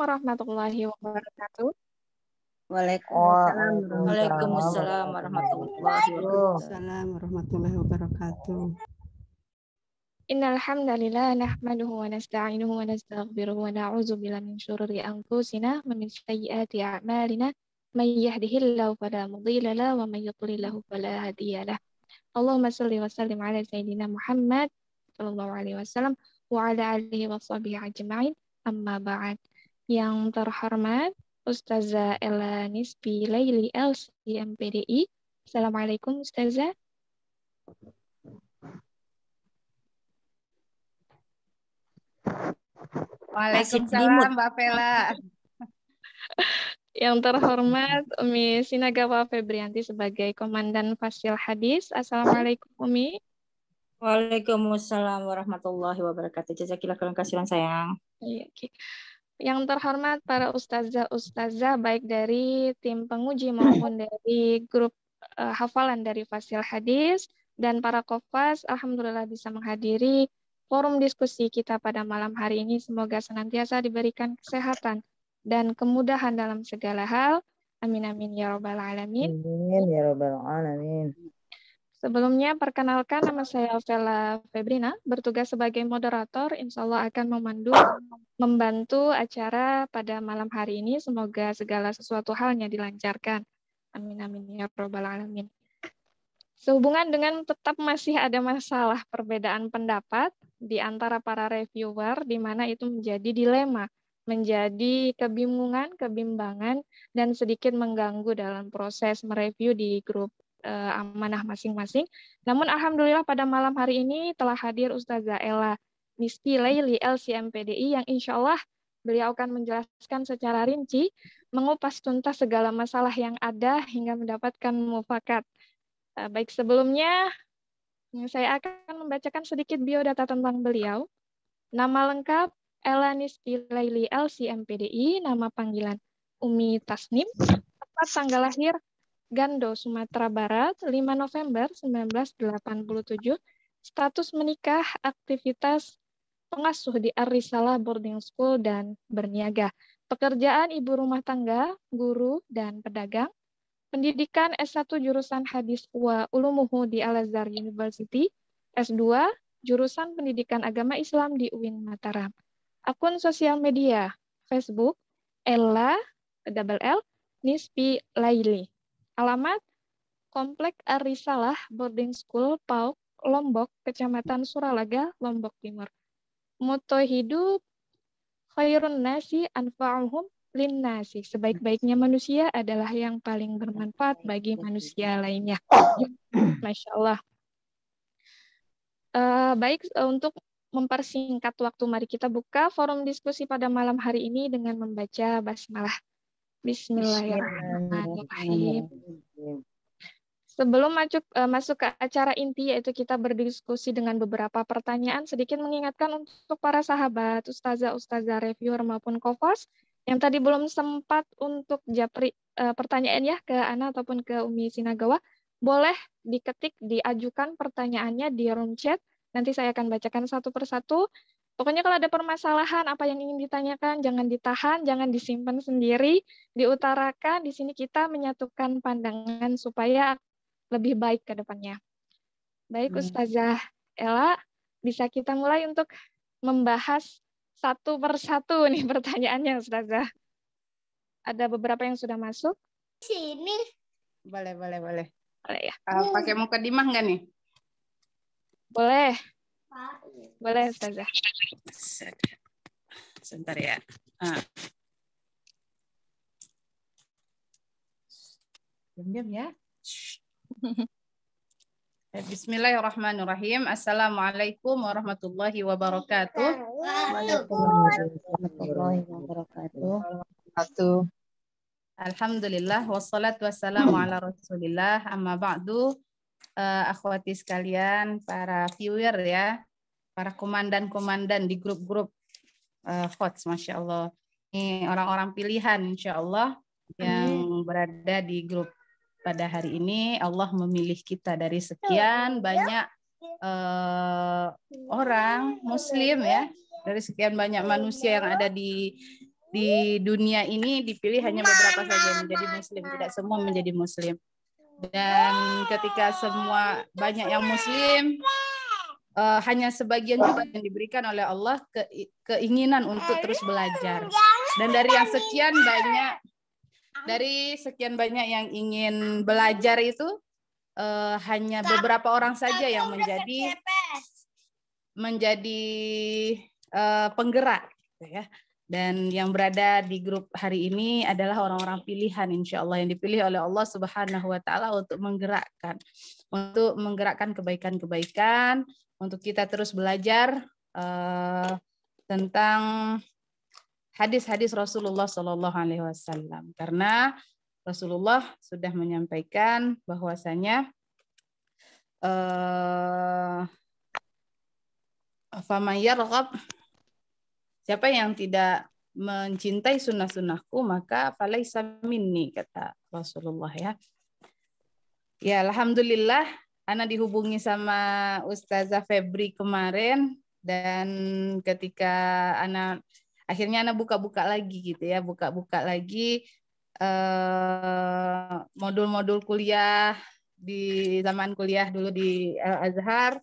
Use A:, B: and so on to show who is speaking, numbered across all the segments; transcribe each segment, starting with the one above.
A: warahmatullahi wabarakatuh. Waalaikumsalam. Waalaikumsalam warahmatullahi wabarakatuh.
B: Innal hamdalillah nahmaduhu wa nasta'inuhu wa nastaghfiruh wa na'udzu billahi min syururi anfusina wa min sayyiati a'malina may yahdihillahu fala mudilla lahu wa may yudlil fala hadiyalah. Allahumma shalli wa sallim ala sayyidina Muhammad sallallahu alaihi wasallam wa ala alihi wa sahbihi ajma'in. Amma ba'd. Yang terhormat Ustazah Ella Nisbi Laili di MPDI. Assalamualaikum Ustazah. Waalaikumsalam Mbak Vela. Yang terhormat Umi Sinagawa Febrianti sebagai Komandan Fasil Hadis. Assalamualaikum Umi. Waalaikumsalam
C: warahmatullahi wabarakatuh. Jazakillah kasih sayang.
B: Iya, okay. Yang terhormat para ustazah-ustazah baik dari tim penguji maupun dari grup uh, hafalan dari Fasil Hadis dan para kofas alhamdulillah bisa menghadiri forum diskusi kita pada malam hari ini. Semoga senantiasa diberikan kesehatan dan kemudahan dalam segala hal. Amin amin ya robbal alamin. Amin
A: ya robbal alamin.
B: Sebelumnya, perkenalkan nama saya Vela Febrina, bertugas sebagai moderator, insya Allah akan memandu, membantu acara pada malam hari ini. Semoga segala sesuatu halnya dilancarkan. Amin, amin, ya robbal alamin. Sehubungan dengan tetap masih ada masalah perbedaan pendapat di antara para reviewer, di mana itu menjadi dilema, menjadi kebingungan, kebimbangan, dan sedikit mengganggu dalam proses mereview di grup uh, amanah masing-masing. Namun alhamdulillah pada malam hari ini telah hadir Ustazah Ella Misti Laili LCMPDI yang insya Allah beliau akan menjelaskan secara rinci mengupas tuntas segala masalah yang ada hingga mendapatkan mufakat. Uh, baik sebelumnya hmm, saya akan membacakan sedikit biodata tentang beliau. Nama lengkap Misti Laili LCMPDI, nama panggilan Umi Tasnim, tempat tanggal lahir Gando, Sumatera Barat, 5 November 1987, status menikah, aktivitas pengasuh di Arisalah Boarding School dan berniaga, pekerjaan ibu rumah tangga, guru, dan pedagang, pendidikan S1 jurusan Hadis Uwa Ulumuhu di Al-Azhar University, S2 jurusan pendidikan agama Islam di UIN Mataram. Akun sosial media, Facebook, Ella, double L, Nispi Laili. Alamat Komplek Arisalah Boarding School PAUK Lombok, Kecamatan Suralaga, Lombok Timur. Moto hidup khairun nasi anfa'uhum lin nasi. Sebaik-baiknya manusia adalah yang paling bermanfaat bagi manusia lainnya. Masya Allah. Uh, baik, uh, untuk mempersingkat waktu, mari kita buka forum diskusi pada malam hari ini dengan membaca basmalah. Bismillahirrahmanirrahim. Sebelum masuk, eh, masuk ke acara inti, yaitu kita berdiskusi dengan beberapa pertanyaan, sedikit mengingatkan untuk para sahabat, ustazah, ustazah, reviewer, maupun kofos yang tadi belum sempat untuk japri eh, pertanyaan ya ke Ana ataupun ke Umi Sinagawa, boleh diketik, diajukan pertanyaannya di room chat. Nanti saya akan bacakan satu persatu. Pokoknya kalau ada permasalahan apa yang ingin ditanyakan, jangan ditahan, jangan disimpan sendiri, diutarakan. Di sini kita menyatukan pandangan supaya lebih baik ke depannya. Baik hmm. Ustazah Ella, bisa kita mulai untuk membahas satu per satu nih pertanyaannya Ustazah. Ada beberapa yang sudah masuk. Sini. Boleh,
D: boleh, boleh. Boleh ya. Uh, pakai dimah nggak nih? Boleh. Boleh, Ustazah. Sebentar ya. Ah. Diam-diam ya. Eh, Bismillahirrahmanirrahim. Assalamualaikum warahmatullahi wabarakatuh. Waalaikumsalam warahmatullahi wabarakatuh. Alhamdulillah wassalatu wassalamu ala Rasulillah amma ba'du uh, akhwati sekalian, para viewer ya, para komandan-komandan di grup-grup uh, eh, FOTS, Masya Allah. Ini orang-orang pilihan, Insya Allah, yang berada di grup pada hari ini. Allah memilih kita dari ya. sekian banyak uh, orang Muslim ya, dari sekian banyak manusia yang ada di di dunia ini dipilih hanya beberapa saja menjadi muslim tidak semua menjadi muslim dan ketika semua banyak yang muslim uh, hanya sebagian juga yang diberikan oleh Allah ke, keinginan untuk terus belajar dan dari yang sekian banyak dari sekian banyak yang ingin belajar itu uh, hanya beberapa orang saja yang menjadi menjadi uh, penggerak gitu ya dan yang berada di grup hari ini adalah orang-orang pilihan insya Allah yang dipilih oleh Allah Subhanahu wa taala untuk menggerakkan untuk menggerakkan kebaikan-kebaikan untuk kita terus belajar uh, tentang hadis-hadis Rasulullah Shallallahu alaihi wasallam karena Rasulullah sudah menyampaikan bahwasanya uh, Siapa yang tidak mencintai sunnah-sunnahku maka falaisa minni kata Rasulullah ya. Ya alhamdulillah Ana dihubungi sama Ustazah Febri kemarin dan ketika Ana akhirnya Ana buka-buka lagi gitu ya, buka-buka lagi eh, modul-modul eh, kuliah di zaman kuliah dulu di Al Azhar.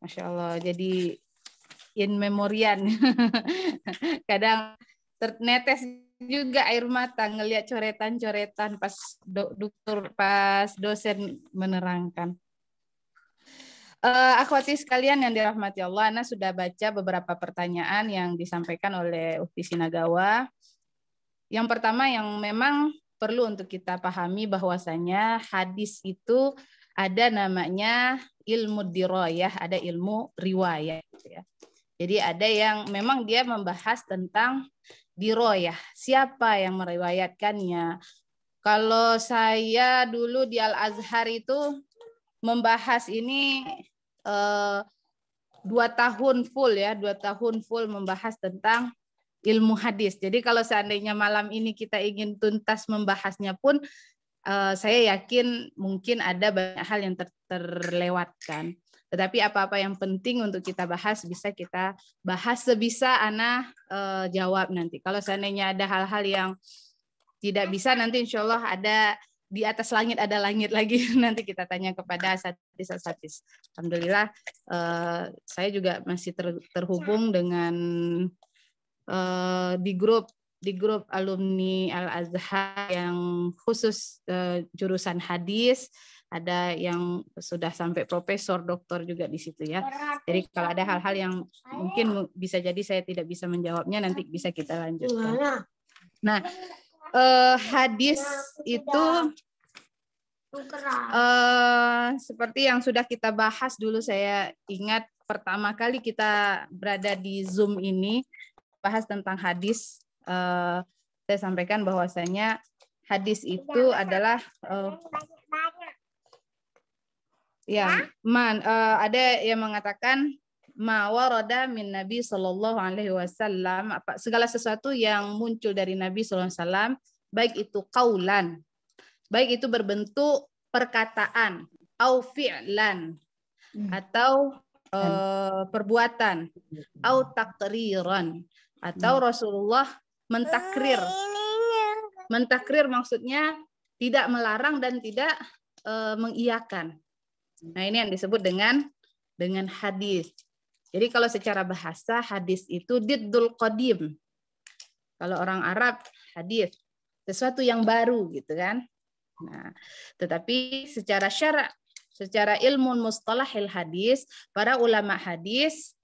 D: Masya Allah. Jadi in memorian. Kadang ternetes juga air mata ngelihat coretan-coretan pas do, dokter pas dosen menerangkan. Uh, eh, hati sekalian yang dirahmati Allah, Ana sudah baca beberapa pertanyaan yang disampaikan oleh Ufti Sinagawa. Yang pertama yang memang perlu untuk kita pahami bahwasanya hadis itu ada namanya ilmu diroyah, ada ilmu riwayat. Gitu ya. Jadi ada yang memang dia membahas tentang diroyah, siapa yang meriwayatkannya. Kalau saya dulu di Al-Azhar itu membahas ini eh, dua tahun full ya, dua tahun full membahas tentang ilmu hadis. Jadi kalau seandainya malam ini kita ingin tuntas membahasnya pun, eh, saya yakin mungkin ada banyak hal yang ter terlewatkan. Tetapi apa-apa yang penting untuk kita bahas bisa kita bahas sebisa Ana uh, jawab nanti. Kalau seandainya ada hal-hal yang tidak bisa nanti insya Allah ada di atas langit ada langit lagi nanti kita tanya kepada satis-satis. alhamdulillah uh, saya juga masih ter, terhubung dengan uh, di grup di grup alumni al azhar yang khusus uh, jurusan hadis ada yang sudah sampai profesor, doktor juga di situ ya. Jadi kalau ada hal-hal yang mungkin bisa jadi saya tidak bisa menjawabnya nanti bisa kita lanjutkan. Nah, eh, hadis itu eh, seperti yang sudah kita bahas dulu saya ingat pertama kali kita berada di Zoom ini bahas tentang hadis eh, saya sampaikan bahwasanya hadis itu adalah eh, Ya, man uh, ada yang mengatakan mawaroda min Nabi Shallallahu Alaihi Wasallam segala sesuatu yang muncul dari Nabi Shallallahu Alaihi Wasallam baik itu kaulan, baik itu berbentuk perkataan, au fi'lan hmm. atau uh, perbuatan, hmm. au takriran atau Rasulullah mentakrir. Mentakrir maksudnya tidak melarang dan tidak uh, mengiyakan. Nah, ini yang disebut dengan dengan hadis. Jadi kalau secara bahasa hadis itu diddul qadim. Kalau orang Arab hadis sesuatu yang baru gitu kan. Nah, tetapi secara syarak secara ilmu mustalahil hadis, para ulama hadis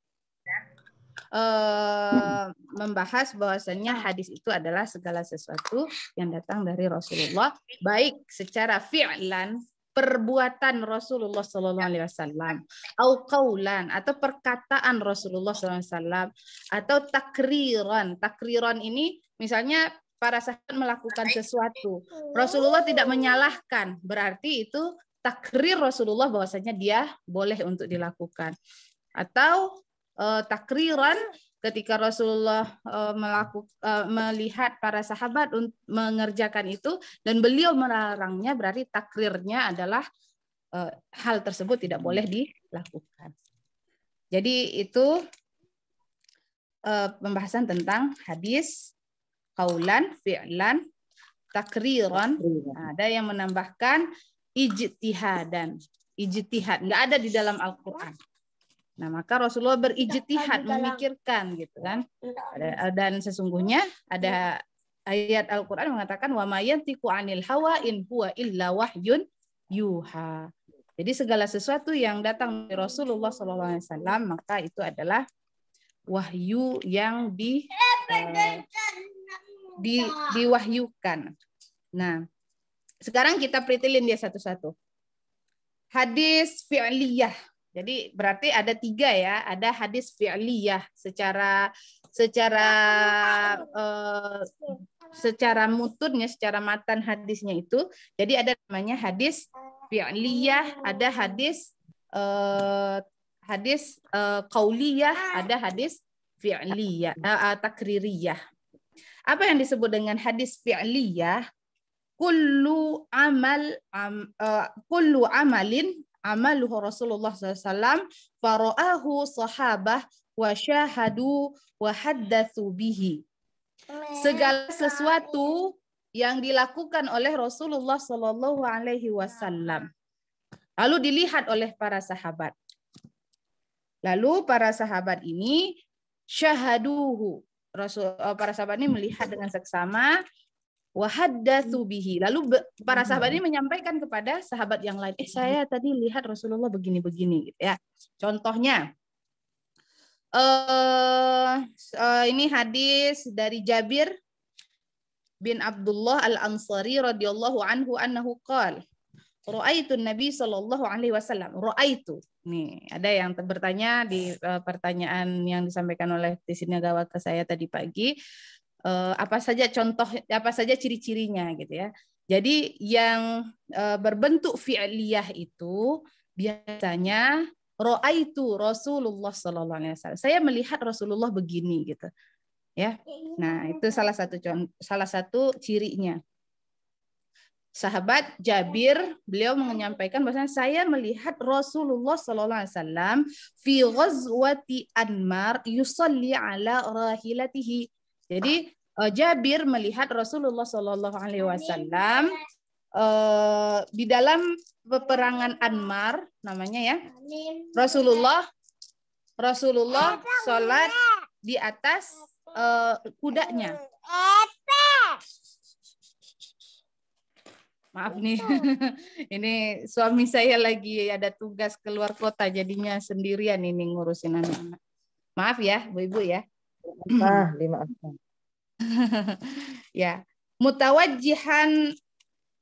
D: eh, membahas bahwasanya hadis itu adalah segala sesuatu yang datang dari Rasulullah baik secara fi'lan perbuatan Rasulullah Sallallahu Alaihi Wasallam, atau atau perkataan Rasulullah Sallallahu Alaihi Wasallam, atau takriran. Takriran ini misalnya para sahabat melakukan sesuatu, Rasulullah tidak menyalahkan, berarti itu takrir Rasulullah bahwasanya dia boleh untuk dilakukan. Atau eh, takriran ketika Rasulullah eh, melakukan eh, melihat para sahabat mengerjakan itu dan beliau melarangnya berarti takrirnya adalah eh, hal tersebut tidak boleh dilakukan. Jadi itu pembahasan tentang hadis kaulan, fi'lan, takriron. Ada yang menambahkan ijtihadan. Ijtihad nggak ada di dalam Al-Qur'an. Nah, maka Rasulullah berijtihad memikirkan gitu kan. Dan sesungguhnya ada ayat Al-Qur'an mengatakan wa mayantiqu anil hawa in huwa illa wahyun yuha. Jadi segala sesuatu yang datang dari Rasulullah SAW maka itu adalah wahyu yang di, uh, di diwahyukan. Nah, sekarang kita pritilin dia satu-satu. Hadis fi'liyah jadi berarti ada tiga ya, ada hadis fi'liyah secara secara uh, secara mutunnya, secara matan hadisnya itu. Jadi ada namanya hadis fi'liyah, ada hadis uh, hadis kauliyah, eh, ada hadis fi'liyah, uh, takririyah. Apa yang disebut dengan hadis fi'liyah? Kullu amal am, uh, kullu amalin amaluhu Rasulullah SAW faro'ahu sahabah wa syahadu wa haddathu bihi. Segala sesuatu yang dilakukan oleh Rasulullah Shallallahu alaihi wasallam. Lalu dilihat oleh para sahabat. Lalu para sahabat ini syahaduhu. Rasul eh, para sahabat ini melihat dengan seksama wahaddatsu hmm. bihi. Lalu para hmm. sahabat ini menyampaikan kepada sahabat yang lain, "Eh, saya tadi lihat Rasulullah begini-begini." gitu ya. Contohnya eh uh, uh, ini hadis dari Jabir bin Abdullah Al-Ansari radhiyallahu anhu annahu qala Ru'aitu Nabi sallallahu Alaihi Wasallam. Ru'aitu. Nih, ada yang bertanya di uh, pertanyaan yang disampaikan oleh gawat ke saya tadi pagi. Eh, apa saja contoh apa saja ciri-cirinya gitu ya. Jadi yang eh, berbentuk fi'liyah itu biasanya itu Rasulullah sallallahu alaihi wasallam. Saya melihat Rasulullah begini gitu. Ya. Nah, itu salah satu contoh, salah satu cirinya sahabat Jabir beliau menyampaikan bahwa saya melihat Rasulullah sallallahu alaihi wasallam fi ghazwati Anmar yusalli ala rahilatihi. Jadi Eh, Jabir melihat Rasulullah Shallallahu Alaihi Wasallam eh, di dalam peperangan Anmar namanya ya Rasulullah Rasulullah sholat di atas eh, kudanya. Maaf nih, ini suami saya lagi ada tugas keluar kota, jadinya sendirian ini ngurusin anak-anak. Maaf ya, Bu Ibu ya. Ah, dimaafkan ya, mutawajjihan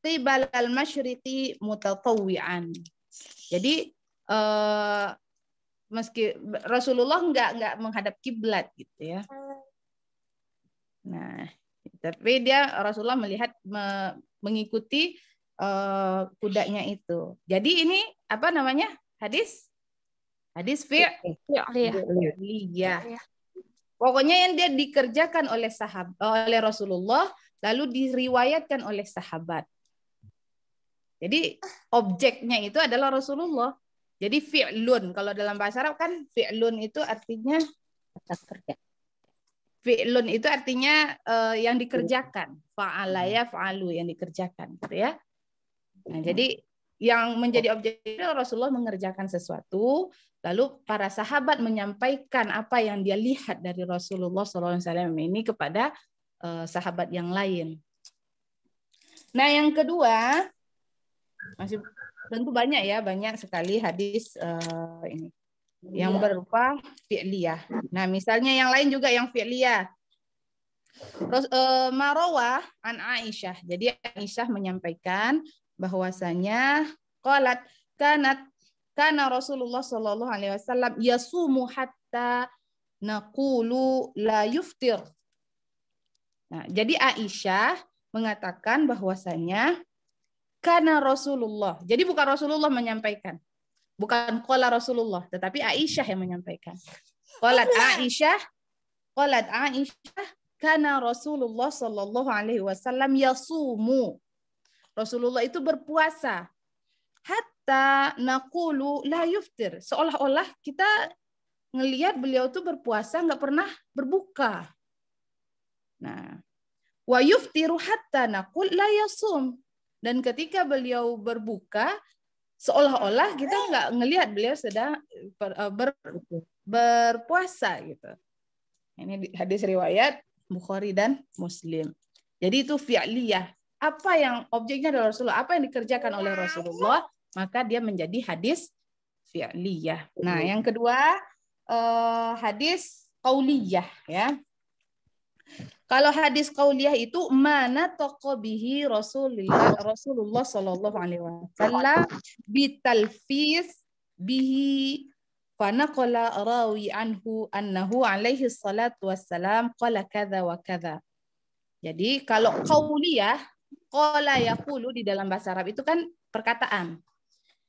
D: qibal al-masyriqi mutatawwi'an. Jadi eh, meski Rasulullah nggak nggak menghadap kiblat gitu ya. Nah, tapi dia Rasulullah melihat me, mengikuti uh, kudanya itu. Jadi ini apa namanya? Hadis hadis fi'liyah.
E: Fi
D: Pokoknya yang dia dikerjakan oleh sahab oleh Rasulullah lalu diriwayatkan oleh sahabat. Jadi objeknya itu adalah Rasulullah. Jadi fi'lun kalau dalam bahasa Arab kan fi'lun itu artinya kata kerja. Fi'lun itu artinya uh, yang dikerjakan. Fa'ala ya fa'alu yang dikerjakan gitu ya. Nah, jadi yang menjadi objek Rasulullah mengerjakan sesuatu, lalu para sahabat menyampaikan apa yang dia lihat dari Rasulullah SAW ini kepada eh, sahabat yang lain. Nah, yang kedua masih tentu banyak ya, banyak sekali hadis uh, ini yang iya. berupa fi'liyah. Nah, misalnya yang lain juga yang fi'liyah. Terus uh, eh, Marwah an Aisyah. Jadi Aisyah menyampaikan bahwasanya qalat kanat karena Rasulullah Shallallahu alaihi wasallam yasumu hatta nakulu la yuftir. Nah, jadi Aisyah mengatakan bahwasanya karena Rasulullah. Jadi bukan Rasulullah menyampaikan. Bukan qala Rasulullah, tetapi Aisyah yang menyampaikan. Qalat Aisyah, qalat Aisyah karena Rasulullah Shallallahu alaihi wasallam yasumu Rasulullah itu berpuasa hatta nakulu la yuftir seolah-olah kita ngelihat beliau tuh berpuasa nggak pernah berbuka. Nah, wa yuftiru hatta nakul la yasum dan ketika beliau berbuka seolah-olah kita nggak ngelihat beliau sedang ber, eh, ber, berpuasa gitu. Ini hadis riwayat Bukhari dan Muslim. Jadi itu fi'liyah, apa yang objeknya adalah Rasulullah, apa yang dikerjakan oleh Rasulullah, maka dia menjadi hadis fi'liyah. Nah, iya. yang kedua eh, hadis qauliyah ya. Kalau hadis qauliyah itu mana tokobihi Rasulullah Rasulullah Shallallahu Alaihi Wasallam bitalfis bihi fanaqala rawi anhu annahu alaihi salatu wassalam qala kadza wa kadza. Jadi kalau qauliyah Kola yakulu di dalam bahasa Arab itu kan perkataan.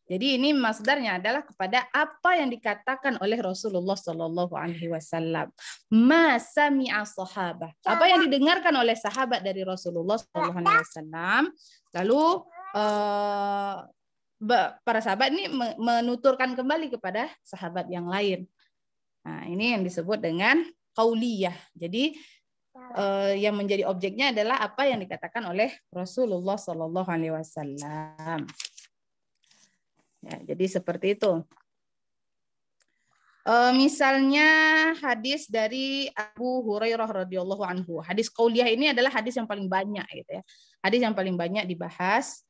D: Jadi ini masdarnya adalah kepada apa yang dikatakan oleh Rasulullah Shallallahu Alaihi Wasallam. Masami sahabat. Apa yang didengarkan oleh sahabat dari Rasulullah Shallallahu Alaihi Wasallam. Lalu uh, para sahabat ini menuturkan kembali kepada sahabat yang lain. Nah, ini yang disebut dengan kauliyah. Jadi uh, yang menjadi objeknya adalah apa yang dikatakan oleh Rasulullah Shallallahu Alaihi Wasallam. Ya, jadi seperti itu. Uh, misalnya hadis dari Abu Hurairah radhiyallahu anhu. Hadis kauliah ini adalah hadis yang paling banyak gitu ya. Hadis yang paling banyak dibahas.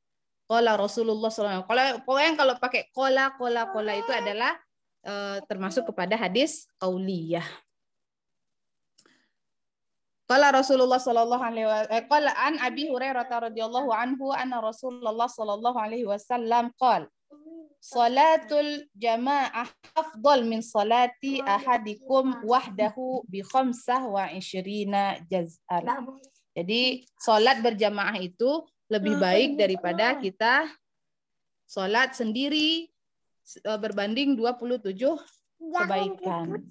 D: Kola Rasulullah SAW. Kola, yang kalau pakai kola, kola, kola itu adalah uh, termasuk kepada hadis kauliah. Kala Rasulullah sallallahu alaihi wasallam eh, qala an Abi Hurairah radhiyallahu anhu anna Rasulullah sallallahu alaihi wasallam qala Salatul jamaah afdal min salati ahadikum wahdahu bi khamsah wa isyrina juz'an. Jadi salat berjamaah itu lebih baik daripada kita salat sendiri eh, berbanding 27 kebaikan.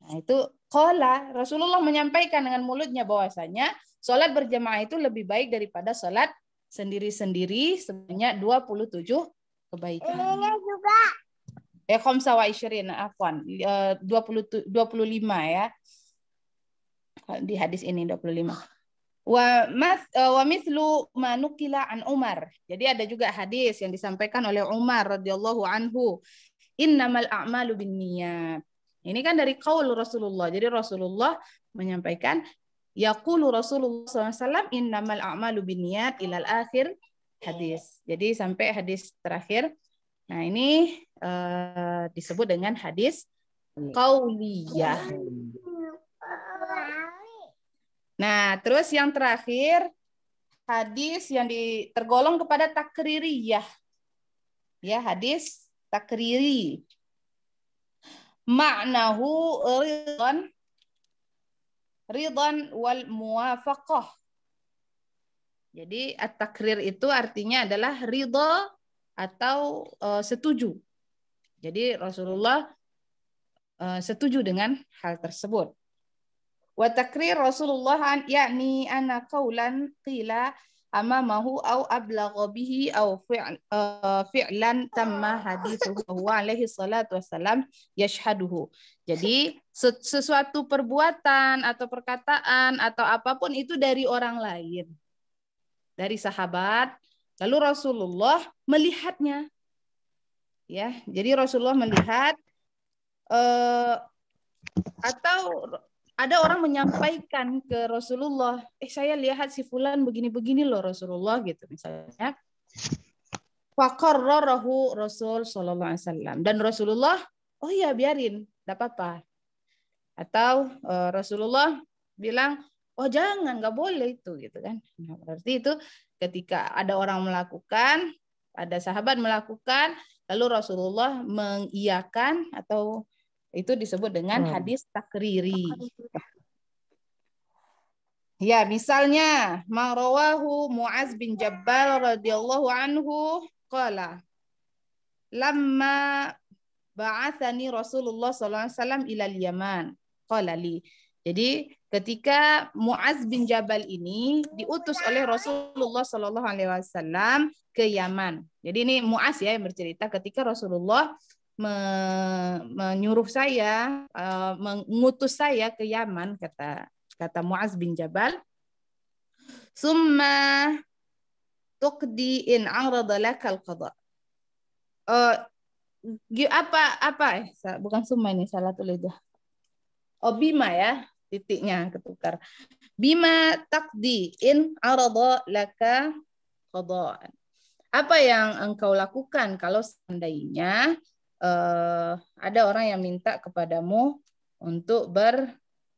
D: Nah, itu Kola, Rasulullah menyampaikan dengan mulutnya bahwasanya sholat berjamaah itu lebih baik daripada sholat sendiri-sendiri sebanyak 27 kebaikan. Ini juga. Eh, Khomsa wa isyirin, afwan. 20, ya, 25 ya. Di hadis ini 25. Wa, mas, e, wa mislu manukila an Umar. Jadi ada juga hadis yang disampaikan oleh Umar radhiyallahu anhu. Innamal a'malu bin niyat ini kan dari kaul Rasulullah. Jadi Rasulullah menyampaikan yaqulu Rasulullah SAW innamal a'malu binniyat ilal akhir hadis. Jadi sampai hadis terakhir. Nah, ini uh, disebut dengan hadis kauliyah. Nah, terus yang terakhir hadis yang di, tergolong kepada takririyah. Ya, hadis takriri. Ma'nahu ridhan ridhan wal muwafaqah. Jadi at-takrir itu artinya adalah ridho atau uh, setuju. Jadi Rasulullah uh, setuju dengan hal tersebut. Wa takrir Rasulullah yakni anna qawlan qila amamahu au ablagha bihi au eh, fi'lan tamma hadithuhu alaihi salatu wassalam yashhaduhu. Jadi sesuatu perbuatan atau perkataan atau apapun itu dari orang lain. Dari sahabat, lalu Rasulullah melihatnya. Ya, jadi Rasulullah melihat uh, atau ada orang menyampaikan ke Rasulullah, eh saya lihat si fulan begini-begini loh Rasulullah gitu misalnya. Fakarrarahu Rasul sallallahu Alaihi Wasallam dan Rasulullah, oh iya biarin, tidak apa-apa. Atau uh, Rasulullah bilang, oh jangan, nggak boleh itu gitu kan. Nah, berarti itu ketika ada orang melakukan, ada sahabat melakukan, lalu Rasulullah mengiyakan atau itu disebut dengan hmm. hadis takriri. Ya, misalnya marawahu Muaz bin Jabal radhiyallahu anhu qala lamma ba'athani Rasulullah sallallahu alaihi wasallam ilal Yaman qala li. Jadi ketika Muaz bin Jabal ini diutus oleh Rasulullah sallallahu alaihi wasallam ke Yaman. Jadi ini Muaz ya yang bercerita ketika Rasulullah me, menyuruh saya uh, mengutus saya ke Yaman kata kata Muaz bin Jabal. Summa tuqdi in arada al qada. Uh, eh, apa apa eh bukan summa ini salah tulis dah. Oh bima ya titiknya ketukar. Bima takdi in arada laka qada Apa yang engkau lakukan kalau seandainya uh, ada orang yang minta kepadamu untuk ber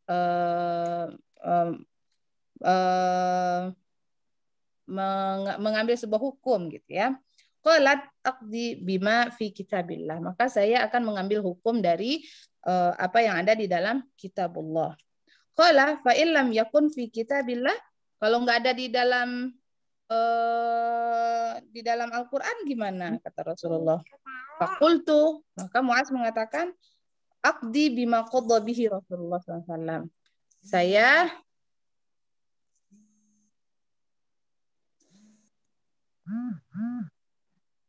D: uh, uh, meng, mengambil sebuah hukum gitu ya. Qalat aqdi bima fi kitabillah. Maka saya akan mengambil hukum dari uh, apa yang ada di dalam kitabullah. Qala fa illam yakun fi kitabillah kalau nggak ada di dalam Eh, di dalam Al-Quran gimana hmm. kata Rasulullah fakultu maka Muaz mengatakan akdi bima bihi Rasulullah SAW saya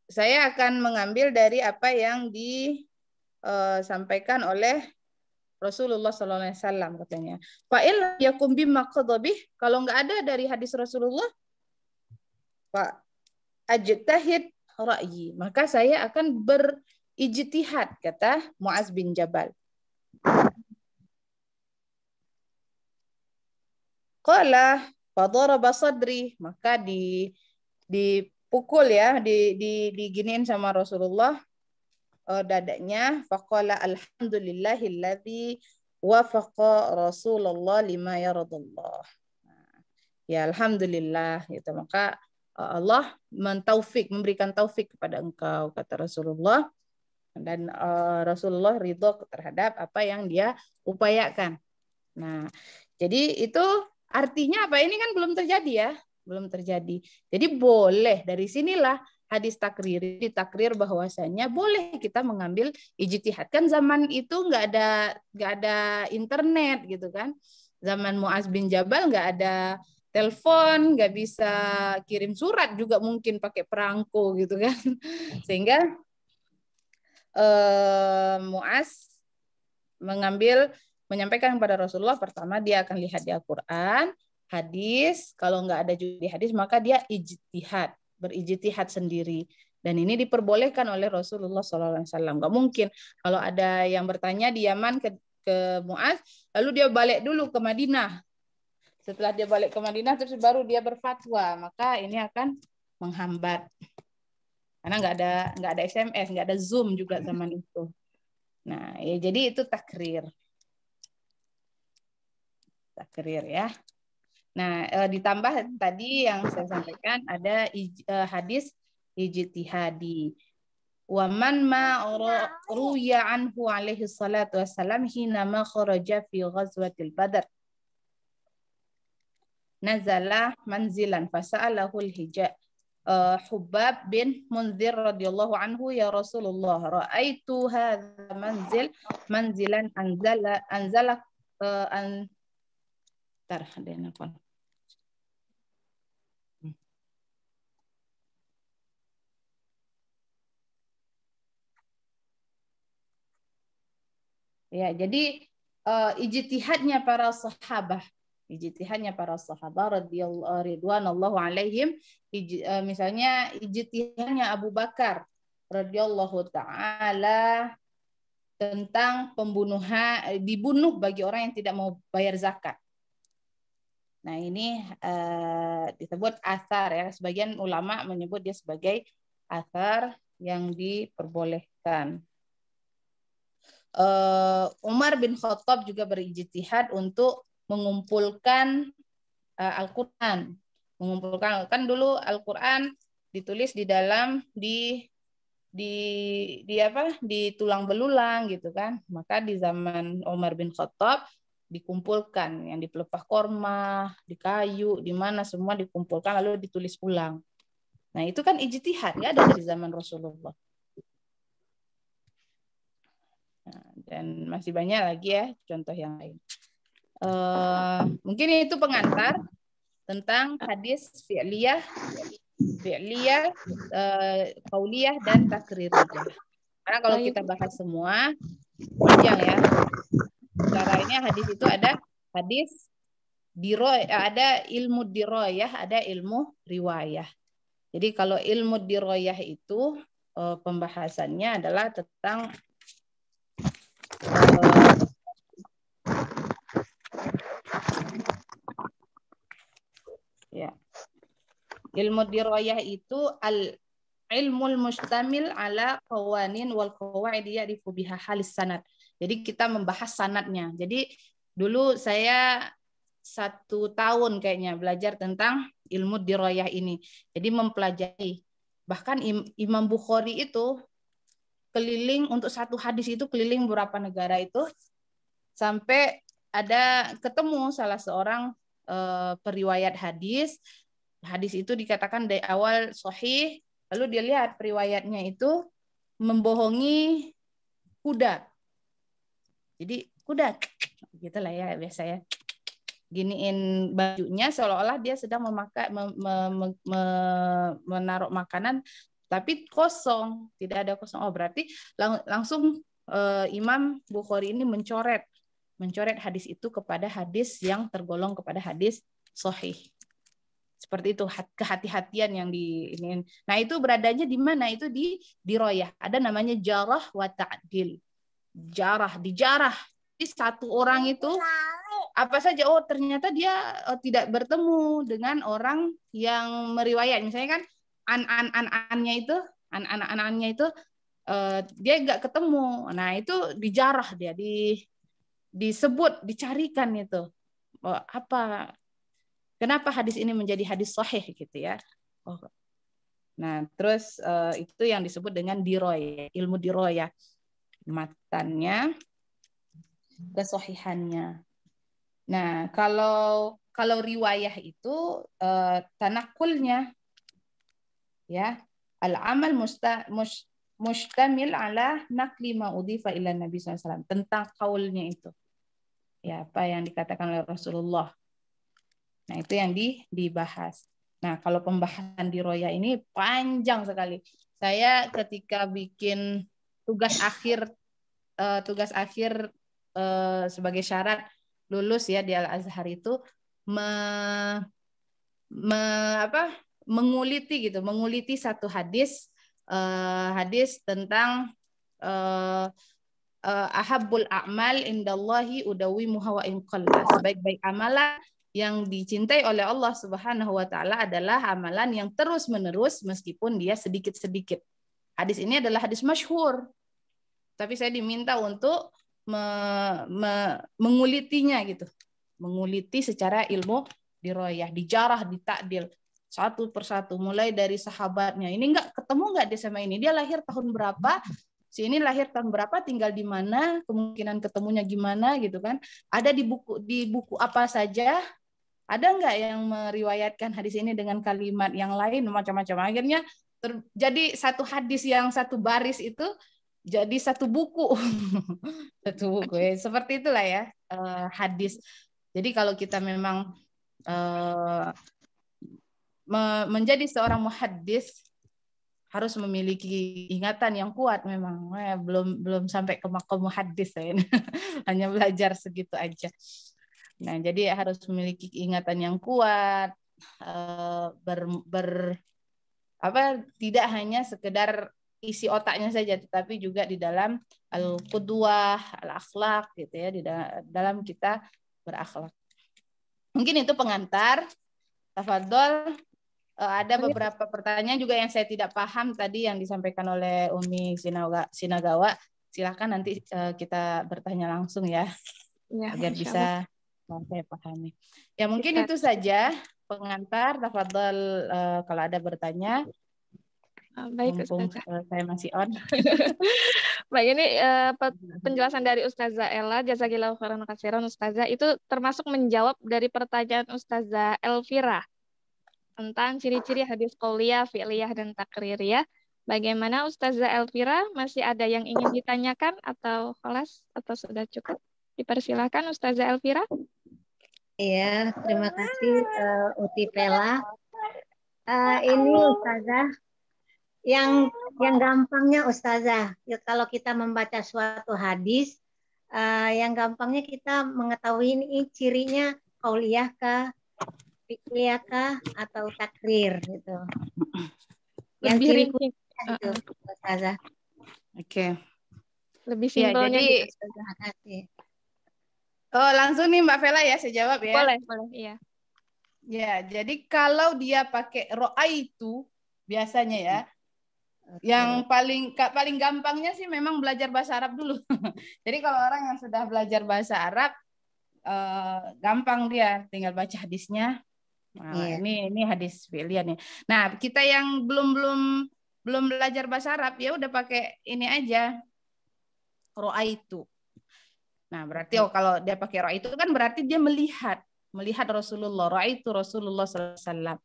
D: saya akan mengambil dari apa yang disampaikan eh, oleh Rasulullah SAW katanya. Fa'il yakum bima kalau nggak ada dari hadis Rasulullah, Pak ajtahid ra'yi, maka saya akan berijtihad kata Muaz bin Jabal. Qala fadaraba sadri, maka di dipukul ya, di, di diginin sama Rasulullah eh, dadanya faqala alhamdulillahilladzi wafaqa Rasulullah lima yaradullah. Nah, ya alhamdulillah gitu. Maka Uh, Allah mentaufik memberikan taufik kepada engkau kata Rasulullah dan uh, Rasulullah ridho terhadap apa yang dia upayakan. Nah, jadi itu artinya apa? Ini kan belum terjadi ya, belum terjadi. Jadi boleh dari sinilah hadis takrir ditakrir bahwasanya boleh kita mengambil ijtihad kan zaman itu nggak ada nggak ada internet gitu kan zaman Muaz bin Jabal nggak ada telepon, nggak bisa kirim surat juga mungkin pakai perangko gitu kan. Sehingga eh, Muas mengambil menyampaikan kepada Rasulullah pertama dia akan lihat di Al-Qur'an, hadis, kalau nggak ada juga di hadis maka dia ijtihad, berijtihad sendiri. Dan ini diperbolehkan oleh Rasulullah SAW. Gak mungkin kalau ada yang bertanya di Yaman ke, ke Muaz, lalu dia balik dulu ke Madinah setelah dia balik ke Madinah terus baru dia berfatwa, maka ini akan menghambat. Karena nggak ada nggak ada SMS, nggak ada Zoom juga zaman itu. Nah, ya jadi itu takrir. Takrir ya. Nah, eh, ditambah tadi yang saya sampaikan ada eh, hadis ijtihadi. Wa man ma ruya anhu alaihi salatu wassalam hina ma kharaja fi ghazwatil badar nazala manzilan fasa'alahul hijab uh, eh, Hubab bin Munzir radhiyallahu anhu ya Rasulullah raaitu hadza manzil manzilan anzala anzala uh, an tar Ya, jadi uh, ijtihadnya para sahabat ijtihadnya para sahabat radhiyallahu ridwanallahu alaihim eh, misalnya ijtihadnya Abu Bakar radhiyallahu taala tentang pembunuhan eh, dibunuh bagi orang yang tidak mau bayar zakat. Nah ini uh, disebut asar ya. Sebagian ulama menyebut dia sebagai asar yang diperbolehkan. Uh, Umar bin Khattab juga berijtihad untuk mengumpulkan uh, Al-Qur'an. Mengumpulkan kan dulu Al-Qur'an ditulis di dalam di di di apa? di tulang belulang gitu kan. Maka di zaman Umar bin Khattab dikumpulkan yang di pelepah korma, di kayu, di mana semua dikumpulkan lalu ditulis ulang. Nah, itu kan ijtihad ya dari zaman Rasulullah. Nah, dan masih banyak lagi ya contoh yang lain. Uh, mungkin itu pengantar tentang hadis fi'liyah, fi'liyah, uh, eh, kauliyah dan takrir Karena kalau kita bahas semua panjang ya. ini hadis itu ada hadis diro eh, ada ilmu diroyah, ada ilmu riwayah. Jadi kalau ilmu diroyah itu pembahasannya adalah tentang Ya. Ilmu diroyah itu al ilmu mustamil ala kawanin wal qawaid di biha halis sanat. Jadi kita membahas sanatnya. Jadi dulu saya satu tahun kayaknya belajar tentang ilmu diroyah ini. Jadi mempelajari. Bahkan Imam Bukhari itu keliling untuk satu hadis itu keliling beberapa negara itu sampai ada ketemu salah seorang Eh, periwayat hadis. Hadis itu dikatakan dari awal sohih, lalu dia lihat periwayatnya itu membohongi kuda. Jadi kuda, gitu lah ya biasa ya. Giniin bajunya seolah-olah dia sedang memakai me, me, me, menaruh makanan tapi kosong, tidak ada kosong. Oh berarti lang, langsung uh, Imam Bukhari ini mencoret mencoret hadis itu kepada hadis yang tergolong kepada hadis sohih. Seperti itu kehati-hatian yang di ini. Nah, itu beradanya di mana? Itu di di royah. Ada namanya jarah wa ta'dil. Jarah, dijarah. Di satu orang itu apa saja oh ternyata dia eh, tidak bertemu dengan orang yang meriwayat. Misalnya kan an an an annya itu an an an annya itu eh, dia nggak ketemu. Nah, itu dijarah dia di disebut, dicarikan itu. Oh, apa kenapa hadis ini menjadi hadis sahih gitu ya. Oh. Nah, terus uh, itu yang disebut dengan diroya, ilmu diroya. Matannya kesohihannya. Nah, kalau kalau riwayah itu uh, tanakulnya ya al-amal musta, mustamil ala nakli udifa ila Nabi SAW tentang kaulnya itu ya apa yang dikatakan oleh Rasulullah. Nah, itu yang di, dibahas. Nah, kalau pembahasan di Roya ini panjang sekali. Saya ketika bikin tugas akhir uh, tugas akhir uh, sebagai syarat lulus ya di Al Azhar itu me, me apa menguliti gitu, menguliti satu hadis uh, hadis tentang uh, uh, eh, ahabul a'mal indallahi udawi muhawa inqalla. Sebaik-baik amalan yang dicintai oleh Allah Subhanahu wa taala adalah amalan yang terus-menerus meskipun dia sedikit-sedikit. Hadis ini adalah hadis masyhur. Tapi saya diminta untuk me, me, mengulitinya gitu. Menguliti secara ilmu diroyah, dijarah, ditakdil satu persatu mulai dari sahabatnya ini nggak ketemu nggak dia sama ini dia lahir tahun berapa si ini lahir tahun berapa, tinggal di mana, kemungkinan ketemunya gimana gitu kan. Ada di buku di buku apa saja, ada nggak yang meriwayatkan hadis ini dengan kalimat yang lain macam-macam. Akhirnya jadi satu hadis yang satu baris itu jadi satu buku. satu buku ya. Seperti itulah ya eh, hadis. Jadi kalau kita memang eh, menjadi seorang muhadis harus memiliki ingatan yang kuat memang eh, belum belum sampai ke makom hadis ya. hanya belajar segitu aja nah jadi harus memiliki ingatan yang kuat eh, ber, ber apa tidak hanya sekedar isi otaknya saja tetapi juga di dalam al kuduah al akhlak gitu ya di dalam kita berakhlak mungkin itu pengantar tafadol Eh, ada beberapa pertanyaan juga yang saya tidak paham tadi yang disampaikan oleh Umi Sinaga, Sinagawa. Silakan nanti uh, kita bertanya langsung ya,
F: ya agar bisa
D: saya pahami. Ya mungkin kita... itu saja pengantar. Tafadol uh, eh, kalau ada bertanya. Ah, baik, Mumpung Ustazah. saya masih on.
B: Baik, ini uh, penjelasan dari Ustazah Ella, jazakillahu khairan kasiran Ustazah, itu termasuk menjawab dari pertanyaan Ustazah Elvira tentang ciri-ciri hadis kuliah fi'liyah, dan ya Bagaimana Ustazah Elvira? Masih ada yang ingin ditanyakan atau kelas atau sudah cukup? Dipersilahkan Ustazah Elvira.
A: Iya, terima ah. kasih uh, Uti Pela. Uh, eh, ini Ustazah, yang yang gampangnya Ustazah, ya, kalau kita membaca suatu hadis, uh, yang gampangnya kita mengetahui ini cirinya kauliah ke fikliyah kah atau takrir gitu. Yang Lebih ciri uh, itu Ustazah.
D: Oke. Okay. Lebih iya, simpelnya ya,
E: gitu. jadi,
D: Oh, langsung nih Mbak Vela ya saya jawab ya. Boleh, boleh, iya. Ya, jadi kalau dia pakai roa itu biasanya ya. Okay. Yang paling paling gampangnya sih memang belajar bahasa Arab dulu. jadi kalau orang yang sudah belajar bahasa Arab Uh, gampang dia tinggal baca hadisnya, Nah, yeah. ini ini hadis pilihan ya. Nah, kita yang belum belum belum belajar bahasa Arab ya udah pakai ini aja. Roa itu. Nah, berarti oh kalau dia pakai roa itu kan berarti dia melihat melihat Rasulullah. Roa itu Rasulullah sallallahu alaihi wasallam.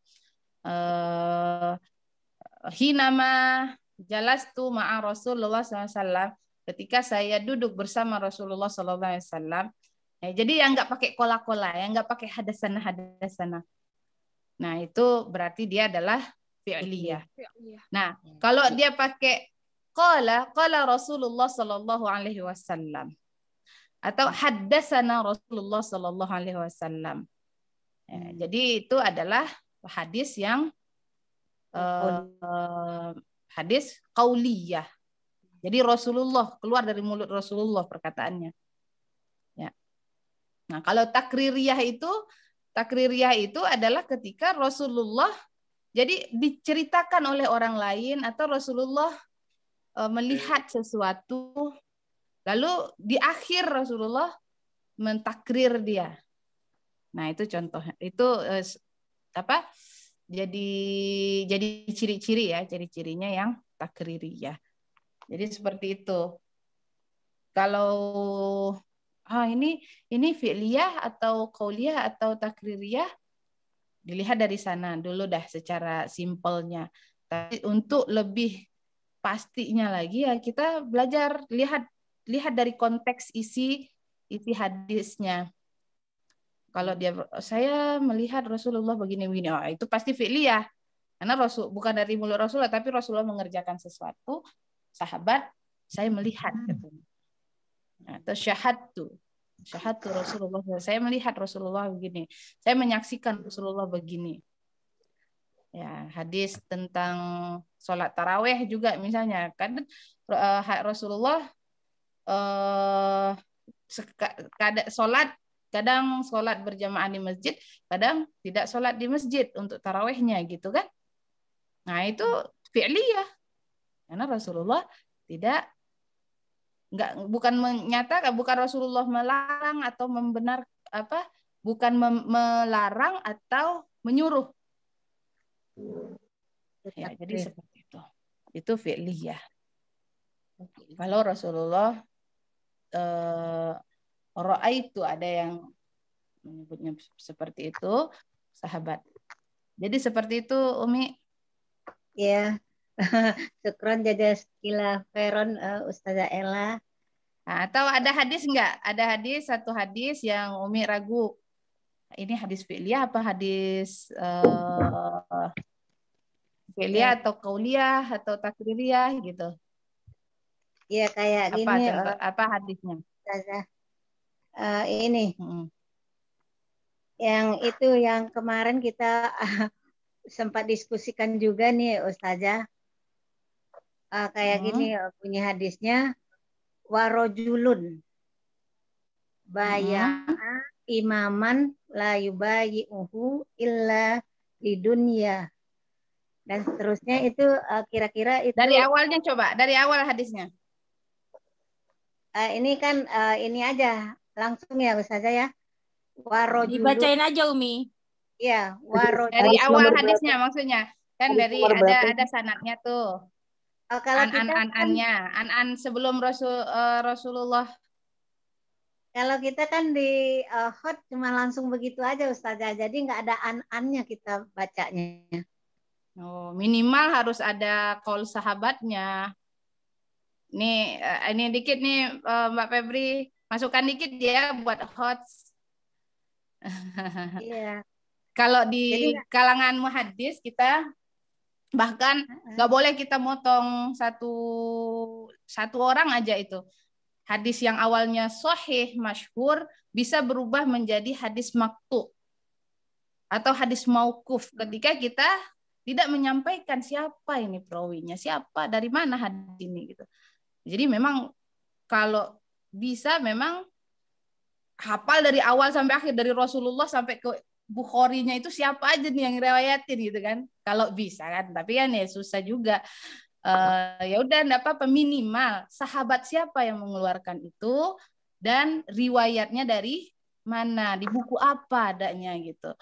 D: Eh hinama jalastu ma'a Rasulullah SAW ketika saya duduk bersama Rasulullah SAW. Ya, eh, jadi yang nggak pakai kola-kola, yang nggak pakai hadasana hadasana. Nah, itu berarti dia adalah fi'liyah. Nah, hmm. kalau dia pakai qala, qala Rasulullah sallallahu alaihi wasallam atau haddatsana Rasulullah sallallahu alaihi wasallam. Ya, hmm. jadi itu adalah hadis yang uh, hadis kauliyah. Jadi Rasulullah keluar dari mulut Rasulullah perkataannya. Ya. Nah, kalau takririyah itu Takririyah itu adalah ketika Rasulullah jadi diceritakan oleh orang lain atau Rasulullah e, melihat sesuatu lalu di akhir Rasulullah mentakrir dia. Nah, itu contoh itu e, apa? Jadi jadi ciri-ciri ya, ciri-cirinya yang takririyah. Jadi seperti itu. Kalau ah ini ini fi'liyah atau qauliyah atau takririyah dilihat dari sana dulu dah secara simpelnya. Tapi untuk lebih pastinya lagi ya kita belajar lihat lihat dari konteks isi isi hadisnya. Kalau dia saya melihat Rasulullah begini-begini, oh, itu pasti fi'liyah. Karena Rasul bukan dari mulut Rasulullah tapi Rasulullah mengerjakan sesuatu, sahabat saya melihat hmm. katanya atau syahadtu syahadtu Rasulullah saya melihat Rasulullah begini saya menyaksikan Rasulullah begini ya hadis tentang sholat taraweh juga misalnya kan uh, Rasulullah uh, sholat kadang sholat berjamaah di masjid kadang tidak sholat di masjid untuk tarawehnya gitu kan nah itu fi'liyah karena Rasulullah tidak nggak bukan menyatakan bukan Rasulullah melarang atau membenar apa bukan mem, melarang atau menyuruh ya jadi seperti itu itu fi'lih ya kalau Rasulullah eh, roa itu ada yang menyebutnya seperti itu sahabat jadi seperti itu Umi ya Syukron jazakillah eh, khairan uh, Ustazah Ella. Nah, atau ada hadis enggak? Ada hadis satu hadis yang Umi ragu. Ini hadis filia apa hadis uh, atau kauliah atau takdiriah gitu? Iya kayak apa gini. Eh, apa hadisnya? Ustazah. Uh,
A: ini. Hmm. Yang itu yang kemarin kita uh, sempat diskusikan juga nih Ustazah uh, kayak hmm. gini eh, punya hadisnya warojulun baya hmm. imaman la yubayi uhu illa di dunia dan seterusnya itu eh, kira-kira uh, itu dari awalnya
D: coba dari awal
C: hadisnya uh,
A: ini kan uh, ini aja langsung ya saja ya warojulun dibacain
C: aja Umi
D: Iya, waro dari awal hadisnya maksudnya kan dari ada ada sanatnya tuh Oh, kalau an an an annya an an sebelum Rasul uh, Rasulullah. Kalau kita kan
A: di uh, eh, hot cuma langsung begitu aja Ustazah, jadi nggak ada an annya kita bacanya.
D: Oh, minimal harus ada call sahabatnya. Nih, uh, ini dikit nih uh, Mbak Febri, masukkan dikit ya buat hot. Iya. Kalau di kalangan muhadis kita bahkan nggak boleh kita motong satu satu orang aja itu hadis yang awalnya soheh masyhur bisa berubah menjadi hadis maktu atau hadis maukuf ketika kita tidak menyampaikan siapa ini perawinya siapa dari mana hadis ini gitu jadi memang kalau bisa memang hafal dari awal sampai akhir dari Rasulullah sampai ke Bukhorinya itu siapa aja nih yang riwayatin gitu kan kalau bisa kan tapi kan ya susah juga uh, ya udah enggak apa-apa minimal sahabat siapa yang mengeluarkan itu dan riwayatnya dari mana di buku apa adanya gitu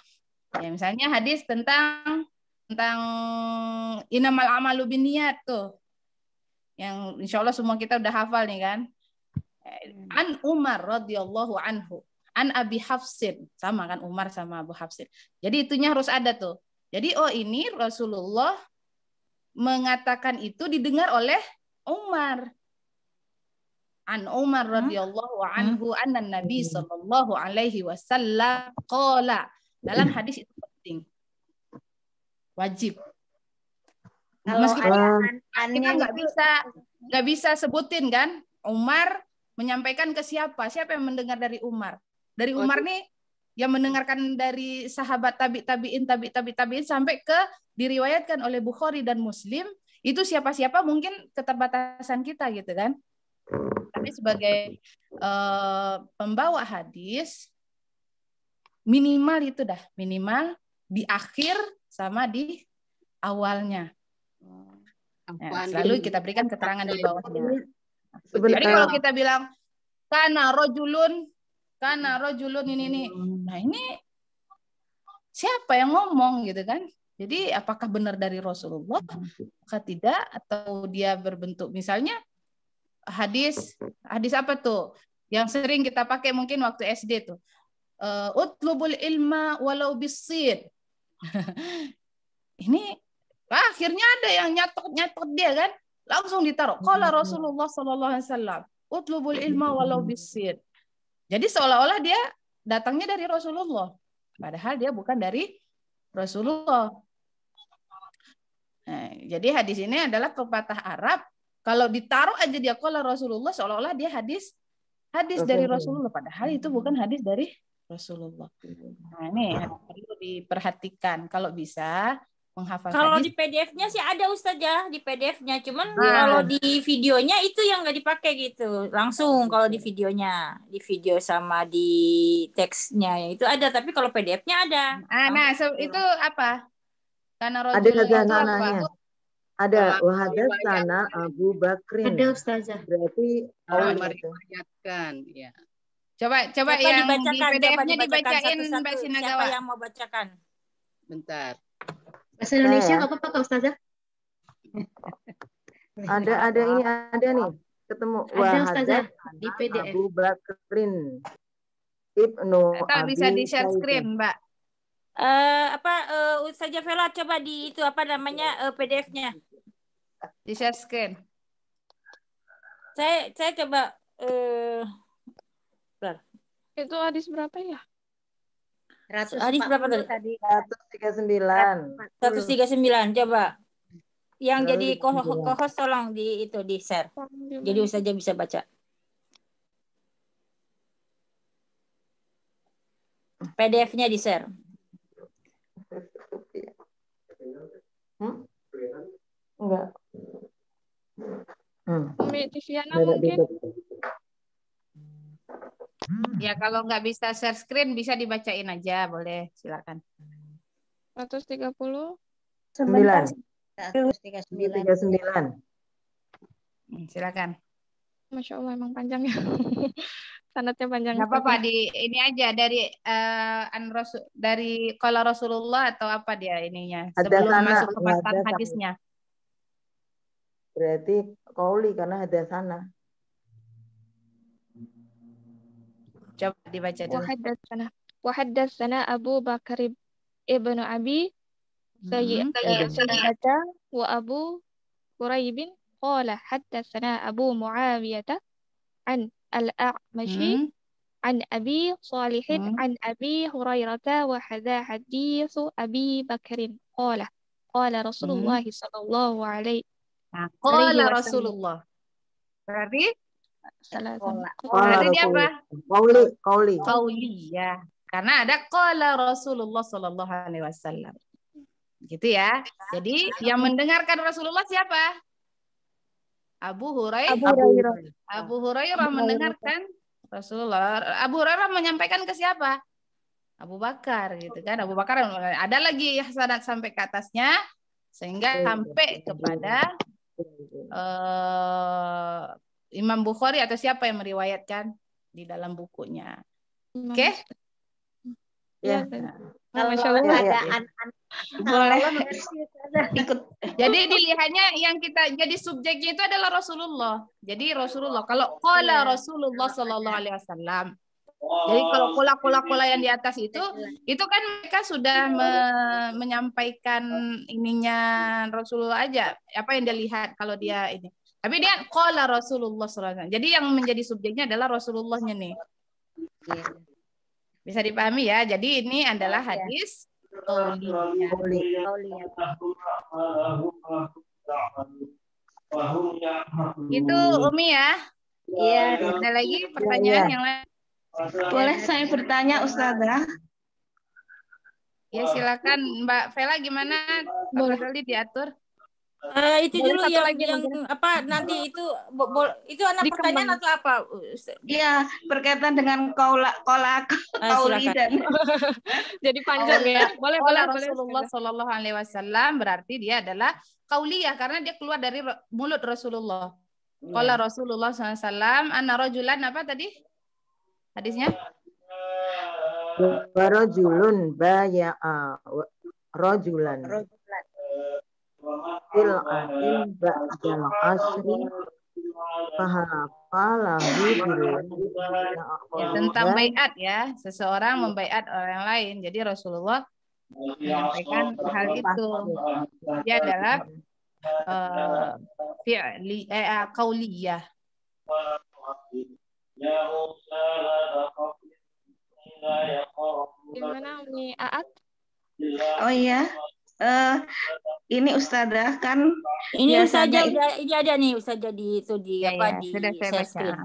D: ya misalnya hadis tentang tentang inamal amalu biniat tuh yang insya Allah semua kita udah hafal nih kan eh, hmm. an Umar radhiyallahu anhu An Abi Hafsin. Sama kan Umar sama Abu Hafsin. Jadi itunya harus ada tuh. Jadi oh ini Rasulullah mengatakan itu didengar oleh Umar. An Umar radhiyallahu anhu anna Nabi sallallahu alaihi wasallam qala. Dalam hadis itu penting. Wajib. Kalau Meskipun kita nggak bisa nggak bisa sebutin kan Umar menyampaikan ke siapa? Siapa yang mendengar dari Umar? Dari Umar nih yang mendengarkan dari sahabat tabi tabiin tabi tabi tabiin sampai ke diriwayatkan oleh Bukhari dan Muslim itu siapa-siapa mungkin keterbatasan kita gitu kan. Tapi sebagai uh, pembawa hadis minimal itu dah minimal di akhir sama di awalnya. lalu hmm. ya, selalu kita berikan keterangan di bawahnya.
E: Jadi kalau kita
D: bilang karena rojulun kana hmm. rojulun ini ini. Hmm. Nah ini siapa yang ngomong gitu kan? Jadi apakah benar dari Rasulullah? Hmm. Apakah tidak? Atau dia berbentuk misalnya hadis hadis apa tuh yang sering kita pakai mungkin waktu SD tuh eh, utlubul ilma walau bisir ini akhirnya ada yang nyatok nyatok dia kan langsung ditaruh kalau Rasulullah Shallallahu Alaihi Wasallam utlubul ilma walau bisir jadi seolah-olah dia datangnya dari Rasulullah, padahal dia bukan dari Rasulullah. Nah, jadi hadis ini adalah pepatah Arab. Kalau ditaruh aja dia kola Rasulullah, seolah-olah dia hadis hadis dari Rasulullah, padahal itu bukan hadis dari Rasulullah. Nah, ini perlu diperhatikan. Kalau bisa menghafal kalau di
C: PDF-nya sih ada ustazah ya, di PDF-nya cuman nah. kalau di videonya itu yang nggak dipakai gitu langsung kalau di videonya di video sama di teksnya ya, itu ada tapi kalau PDF-nya ada
D: ah, nah so, gitu. itu, apa tanah ada khazanahnya
C: ada ada sana Abu Bakrin
A: ada ustazah berarti
G: oh, ah,
D: meriwayatkan gitu. ya coba coba, coba yang dibacakan, di PDF-nya dibacain Mbak Sinagawa yang
C: mau bacakan
D: bentar
F: Bahasa Indonesia nah. nggak apa-apa Kak Ustazah? ada ada ini ada
D: nih ketemu ada Ustazah di PDF. Abu Bakrin Ibnu Atau bisa di share screen, Mbak.
C: Uh, apa uh, Ustazah Vela coba di itu apa namanya uh, eh, PDF-nya.
D: Di share screen.
C: Saya saya coba uh, Itu hadis berapa ya? 100 Arif berapa tadi? 139. 139 coba. Yang Lalu jadi kohos tolong di itu di share. Jadi aja bisa baca. PDF-nya di share. Hmm? Enggak. Hmm.
D: Mbak Tiviana mungkin. Hmm. Ya kalau nggak bisa share screen bisa dibacain aja, boleh silakan.
B: 130 9. 139. 139. Silakan. Masya Allah emang panjang ya. Sanatnya panjang. Gak apa-apa di ini
D: aja dari uh, an Rasul dari kalau Rasulullah atau apa dia ininya ada sebelum sana, masuk ke iya, pasal hadisnya. Sana.
C: Berarti kauli karena ada sana.
D: Coba dibaca dulu.
B: Wahaddatsana. Wahaddatsana Abu Bakar ibnu Abi Sayyid wa Abu Quraibin qala haddatsana Abu Muawiyah an al-A'mashi عن أبي صالح عن أبي هريرة وهذا حديث أبي بكر قال قال رسول الله صلى الله عليه قال رسول الله berarti
D: Kauli, kauli. ya. Karena ada kola Rasulullah Sallallahu Alaihi Wasallam. Gitu ya. Jadi yang mendengarkan Rasulullah siapa? Abu Hurairah. Abu Hurairah, Abu Hurairah mendengarkan Rasulullah. Abu Hurairah menyampaikan ke siapa? Abu Bakar gitu kan. Abu Bakar ada lagi sanad sampai ke atasnya sehingga iya, iya. sampai kepada iya, eh, Imam Bukhari atau siapa yang meriwayatkan di dalam bukunya. Oke? Okay? Ya. Nah.
E: Kalau ada ya, ya.
D: boleh ikut. Jadi dilihatnya yang kita jadi subjeknya itu adalah Rasulullah. Jadi Rasulullah. Kalau kola Rasulullah Shallallahu Alaihi Wasallam. Oh. Jadi kalau kola kola kola yang di atas itu, itu kan mereka sudah me menyampaikan ininya Rasulullah aja. Apa yang dia lihat kalau dia ini. Tapi dia kola Rasulullah SAW. Jadi yang menjadi subjeknya adalah Rasulullahnya nih. Iya. Bisa dipahami ya. Jadi ini adalah iya. hadis
E: Itu Umi
D: ya. Iya. Ada lagi iya, pertanyaan ya, yang lain?
E: Boleh
B: saya bertanya Ustazah?
D: Ya silakan Mbak Vela gimana? Boleh diatur.
C: Uh, itu Boleh dulu yang, lagi yang apa nanti itu
F: bo, itu anak Dikembang. pertanyaan atau apa? Iya, berkaitan dengan kaula kaula eh, kauli uh, dan
D: jadi panjang ya. Boleh boleh Rasulullah Shallallahu alaihi wasallam berarti dia adalah ya karena dia keluar dari mulut Rasulullah. Hmm. Iya. yeah. Rasulullah SAW, anna rajulan apa tadi? Hadisnya? Barojulun baya'a rojulan. Ya, tentang bayat ya seseorang membayat orang lain jadi Rasulullah menyampaikan hal itu dia adalah eh, fi'li uh, kauliyah
B: gimana Umi Aat?
C: Oh iya uh,
F: ini ustazah kan ini ustazah ya, ini
C: ada nih ustazah di itu di
D: ya, apa ya, di sudah saya baca. screen.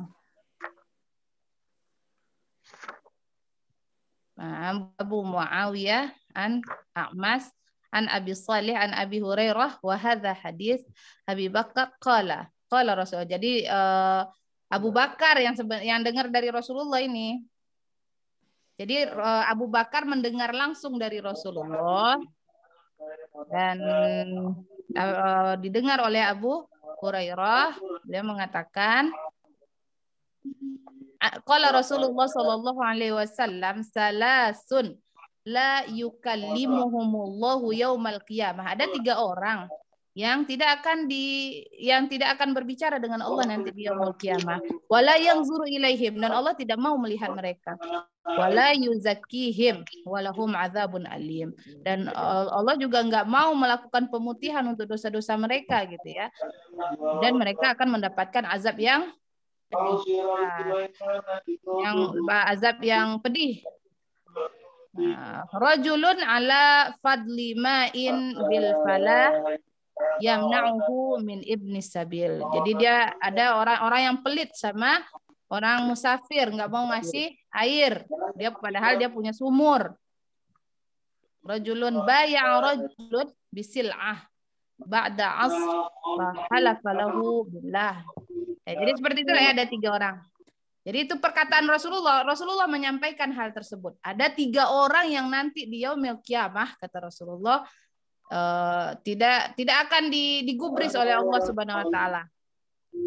D: Abu Muawiyah an A'mas an Abi Salih an Abi Hurairah wa hadza hadis Abi Bakar qala qala Rasul. Jadi uh, Abu Bakar yang seben, yang dengar dari Rasulullah ini. Jadi uh, Abu Bakar mendengar langsung dari Rasulullah dan uh, didengar oleh Abu Hurairah dia mengatakan Qala Rasulullah sallallahu alaihi wasallam salasun la yukallimuhumullahu yaumal qiyamah. Ada tiga orang yang tidak akan di yang tidak akan berbicara dengan Allah nanti di hari kiamat. wala yang zuru ilaihim dan Allah tidak mau melihat mereka wala yuzakihim walahum adzabun alim dan Allah juga nggak mau melakukan pemutihan untuk dosa-dosa mereka gitu ya dan mereka akan mendapatkan azab yang
E: pedih. yang
D: azab yang pedih nah, rajulun ala fadli ma'in bil falah yamna'uhu min ibni sabil. Oh, jadi dia ada orang-orang yang pelit sama orang musafir, nggak mau ngasih air. Dia padahal dia punya sumur. Rajulun bay'a rajulun bisil'ah ba'da as halafalahu billah.
E: Ya, jadi seperti itu ya ada
D: tiga orang. Jadi itu perkataan Rasulullah. Rasulullah menyampaikan hal tersebut. Ada tiga orang yang nanti di yaumil kiamah, kata Rasulullah, Eh, tidak tidak akan digubris oleh Allah Subhanahu wa taala.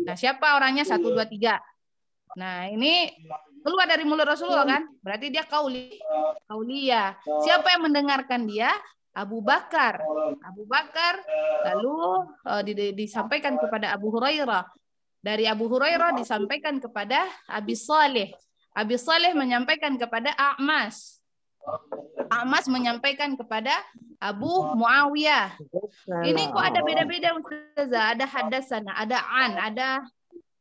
D: Nah, siapa orangnya? Satu, dua, tiga. Nah, ini keluar dari mulut Rasulullah kan? Berarti dia kauli, kaulia. Siapa yang mendengarkan dia? Abu Bakar. Abu Bakar lalu uh, disampaikan kepada Abu Hurairah. Dari Abu Hurairah disampaikan kepada Abi Saleh. Abi Saleh menyampaikan kepada Akmas. Amas menyampaikan kepada Abu Muawiyah.
A: Ini kok ada beda-beda
D: Ustazah, ada hadasana, ada an, ada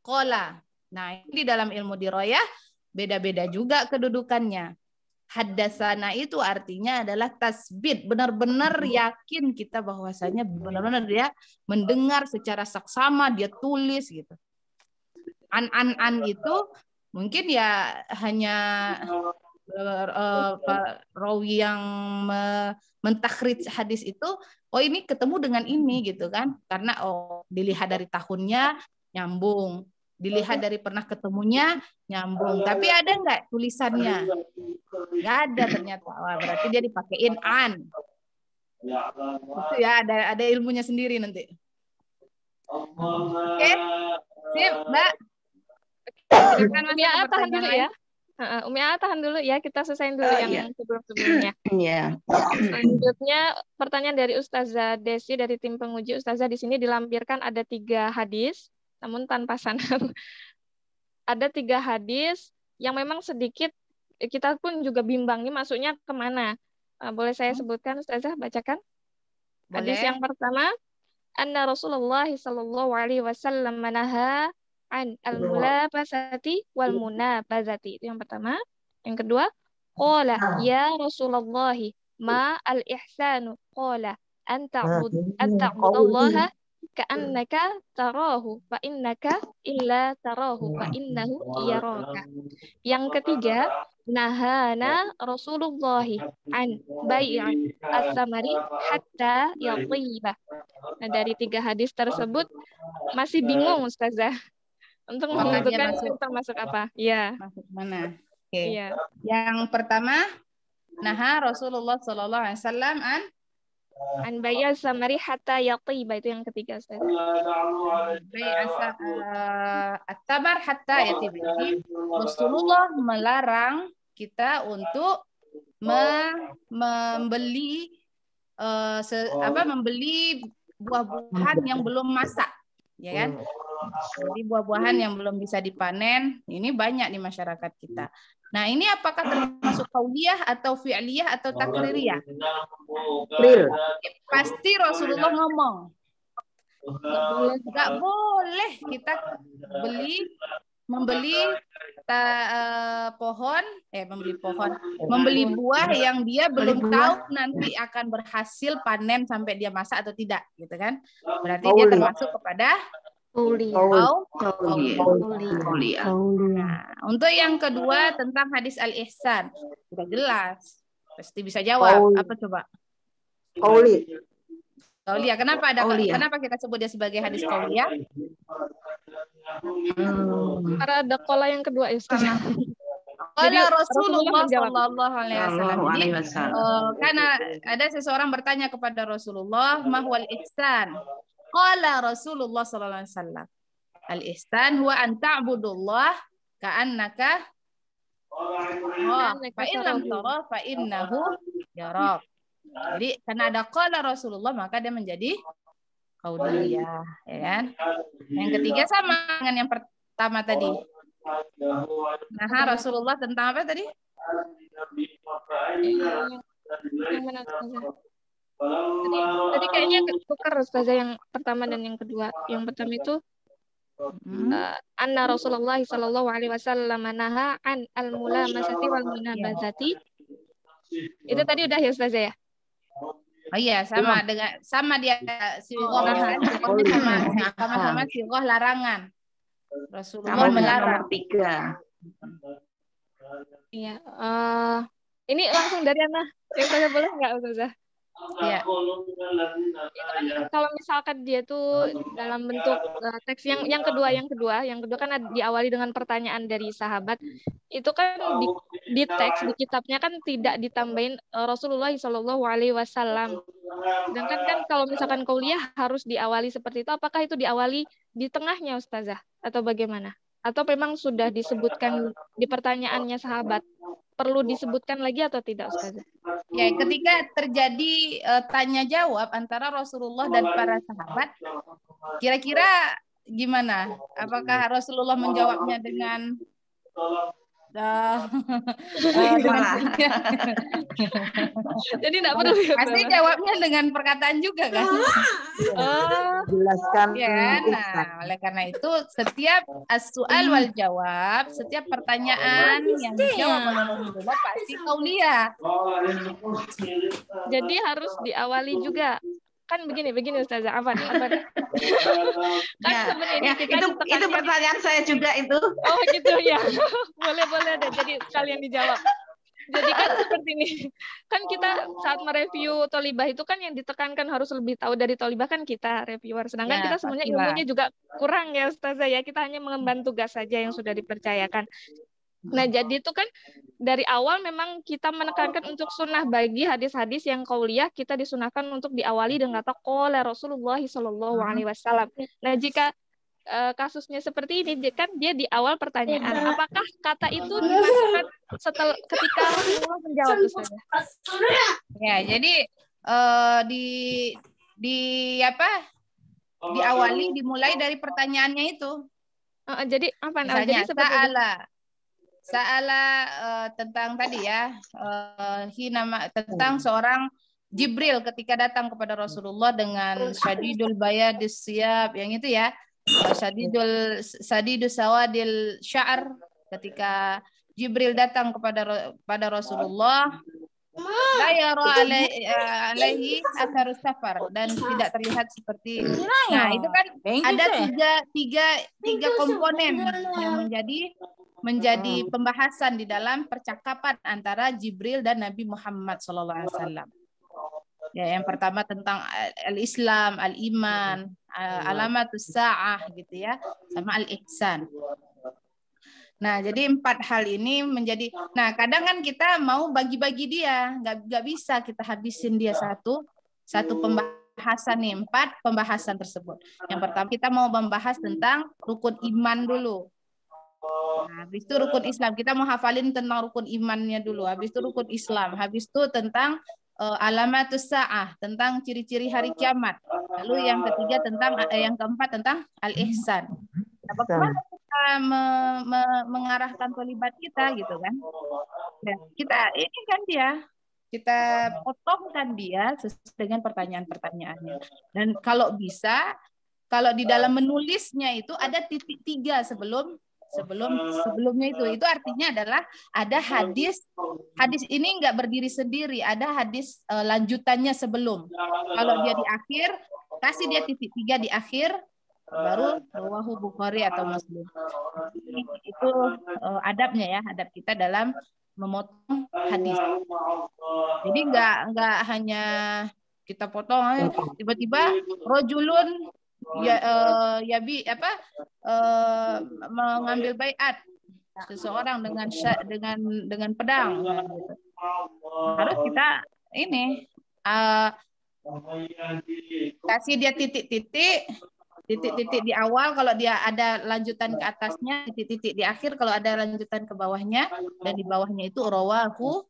D: kola. Nah, ini di dalam ilmu diroyah beda-beda juga kedudukannya. Hadasana itu artinya adalah tasbit, benar-benar yakin kita bahwasanya benar-benar dia mendengar secara saksama, dia tulis gitu. An-an-an itu mungkin ya hanya uh, eh, Rawi yang me mentakrit hadis itu oh ini ketemu dengan ini gitu kan karena oh dilihat dari tahunnya nyambung dilihat dari pernah ketemunya nyambung tapi ada nggak tulisannya nggak ada ternyata Wah, berarti dia dipakein an
E: itu
D: ya ada ada ilmunya sendiri nanti
E: oke okay. sip
B: mbak ya tahan dulu ya Uh, Umi Aa ah, tahan dulu ya, kita selesaiin dulu oh, yang yeah. sebelum-sebelumnya.
A: Iya. Yeah.
B: Selanjutnya pertanyaan dari Ustazah Desi dari tim penguji Ustazah di sini dilampirkan ada tiga hadis, namun tanpa sanad. ada tiga hadis yang memang sedikit eh, kita pun juga bimbang nih masuknya kemana. Uh, boleh saya hmm. sebutkan Ustazah bacakan? Boleh. Hadis yang pertama, anna Rasulullah sallallahu alaihi wasallam manaha an iya. al pasati wal pasati itu yang pertama yang kedua qala ah. ya rasulullah ma al ihsanu qala anta ah, antaqudallaha iya. ka'annaka tarahu fa innaka illa tarahu fa iya. innahu yaraka yang ketiga nahana Rasulullah an Bayan as-samari hatta yatiba. Nah, dari tiga hadis tersebut masih bingung Ustazah untuk oh, menentukan iya, masuk, masuk apa? Iya. Masuk mana? Oke. Okay. Iya. Yang pertama, nah Rasulullah Sallallahu Alaihi Wasallam an an bayas samari hatta yati itu yang ketiga Ustaz. asah eh, at-tabar
D: hatta yatiba. Rasulullah
B: melarang kita
D: untuk me membeli uh, se apa membeli buah-buahan yang belum masak, ya kan? Hmm. Jadi buah-buahan yang belum bisa dipanen ini banyak di masyarakat kita. Nah, ini apakah termasuk kauliyah atau fi'liyah atau takliriyah? Pasti Rasulullah ngomong. Nggak boleh kita beli membeli ta, uh, pohon eh membeli pohon membeli buah yang dia belum tahu nanti akan berhasil panen sampai dia masak atau tidak gitu kan berarti dia termasuk kepada Kuliau, Nah, untuk yang kedua tentang hadis al ihsan sudah jelas, pasti bisa jawab. Apa coba?
B: Kaulia.
D: Kaulia. Kenapa ada Kaulia. Kenapa
B: kita sebut dia sebagai hadis Kaulia? Hmm. Karena ada kola yang kedua ya. Karena Kala Rasulullah Shallallahu
D: Alaihi Wasallam. Jadi, uh, karena ada seseorang bertanya kepada Rasulullah, mahwal ihsan. Qala Rasulullah sallallahu alaihi wasallam. Al-ihsan huwa an ta'budullah ka'annaka
E: Oh, fa in lam tara fa innahu
D: yarak. Jadi karena ada qala Rasulullah maka dia menjadi
E: qauliyah, ya kan? Yang ketiga
D: sama dengan yang pertama tadi. Nah, Rasulullah tentang apa tadi?
E: Tadi, tadi kayaknya
B: ketukar Ustazah yang pertama dan yang kedua. Yang pertama itu hmm. uh, anna Rasulullah sallallahu alaihi wasallam naha an al mulamasati wal munabazati. Itu tadi udah ya Ustazah ya? Oh iya, sama dengan
D: sama dia Allah oh, larangan, iya. oh, iya. sama sama Allah larangan. Rasulullah
E: melarang. Tiga.
B: Iya, uh, ini langsung dari Ana. Yang boleh nggak Ustazah? Ya. Itu
E: kan
B: iya. kalau misalkan dia tuh dalam bentuk uh, teks yang yang kedua, yang kedua, yang kedua kan diawali dengan pertanyaan dari sahabat. Itu kan di, di teks di kitabnya kan tidak ditambahin uh, Rasulullah Shallallahu Alaihi Wasallam. Sedangkan kan kalau misalkan kuliah harus diawali seperti itu, apakah itu diawali di tengahnya ustazah atau bagaimana? atau memang sudah disebutkan di pertanyaannya sahabat perlu disebutkan lagi atau tidak Ustazah? Ya, ketika terjadi uh, tanya jawab antara
D: Rasulullah dan para sahabat, kira-kira gimana? Apakah Rasulullah menjawabnya dengan Eh, iya.
B: Jadi tidak perlu ya. Pasti jawabnya
D: dengan perkataan juga kan.
B: Ah. oh,
D: jelaskan. Ya, nah, oleh karena itu setiap
B: soal wal jawab, setiap pertanyaan yang dijawab oleh pasti kauliah. Jadi harus diawali juga kan begini begini Ustazah Afan, Afan. kan ya, sebenarnya ya, itu itu pertanyaan saya juga itu oh gitu ya boleh boleh deh jadi kalian dijawab jadi kan seperti ini kan kita saat mereview tolibah itu kan yang ditekankan harus lebih tahu dari tolibah kan kita reviewer sedangkan ya, kita semuanya ilmunya juga kurang ya Ustazah ya kita hanya mengemban tugas saja yang sudah dipercayakan Nah, jadi itu kan dari awal memang kita menekankan untuk sunnah bagi hadis-hadis yang kau lihat kita disunahkan untuk diawali dengan kata qala Rasulullah SAW. Hmm. alaihi wasallam. Nah, jika e, kasusnya seperti ini kan dia di awal pertanyaan iya. apakah kata itu iya. dimasukkan setelah ketika Rasulullah menjawab misalnya? Ya, jadi uh, di
D: di apa? Diawali dimulai dari pertanyaannya itu. Uh, jadi apa namanya? Oh, jadi seperti Sa'ala uh, tentang tadi ya, uh, eh, hinama tentang hmm. seorang Jibril ketika datang kepada Rasulullah dengan hmm. syadidul bayadis siap yang itu ya. Eh, syadidul sadidus sawadil sya'ar ketika Jibril datang kepada pada Rasulullah saya yara alaihi akar safar dan tidak terlihat seperti nah itu kan gitu ada ya? tiga tiga tiga komponen yang menjadi menjadi pembahasan di dalam percakapan antara Jibril dan Nabi Muhammad Sallallahu Alaihi Wasallam. Ya, yang pertama tentang al-Islam, al-iman, alamatus sa'ah gitu ya, sama al-ihsan. Nah, jadi empat hal ini menjadi. Nah, kadang kan kita mau bagi-bagi dia, nggak nggak bisa kita habisin dia satu satu pembahasan nih empat pembahasan tersebut. Yang pertama kita mau membahas tentang rukun iman dulu. Nah, habis itu rukun Islam. Kita mau hafalin tentang rukun imannya dulu. Habis itu rukun Islam. Habis itu tentang uh, alamatus sa'ah, tentang ciri-ciri hari kiamat. Lalu yang ketiga tentang uh, yang keempat tentang al-ihsan. Nah, bagaimana kita me, me, mengarahkan terlibat kita gitu kan? Nah, kita ini kan dia kita potongkan dia sesuai dengan pertanyaan-pertanyaannya. Dan kalau bisa, kalau di dalam menulisnya itu ada titik tiga sebelum sebelum sebelumnya itu itu artinya adalah ada hadis hadis ini nggak berdiri sendiri ada hadis uh, lanjutannya sebelum kalau dia di akhir kasih dia titik tiga di akhir baru rawahu bukhari atau muslim Jadi, itu uh, adabnya ya adab kita dalam memotong hadis jadi nggak nggak hanya kita potong eh, tiba-tiba rojulun ya uh, ya bi apa uh, mengambil bayat seseorang dengan dengan dengan pedang gitu. harus kita ini uh, kasih dia titik-titik titik-titik di awal kalau dia ada lanjutan ke atasnya titik-titik di akhir kalau ada lanjutan ke bawahnya dan di bawahnya itu rawahu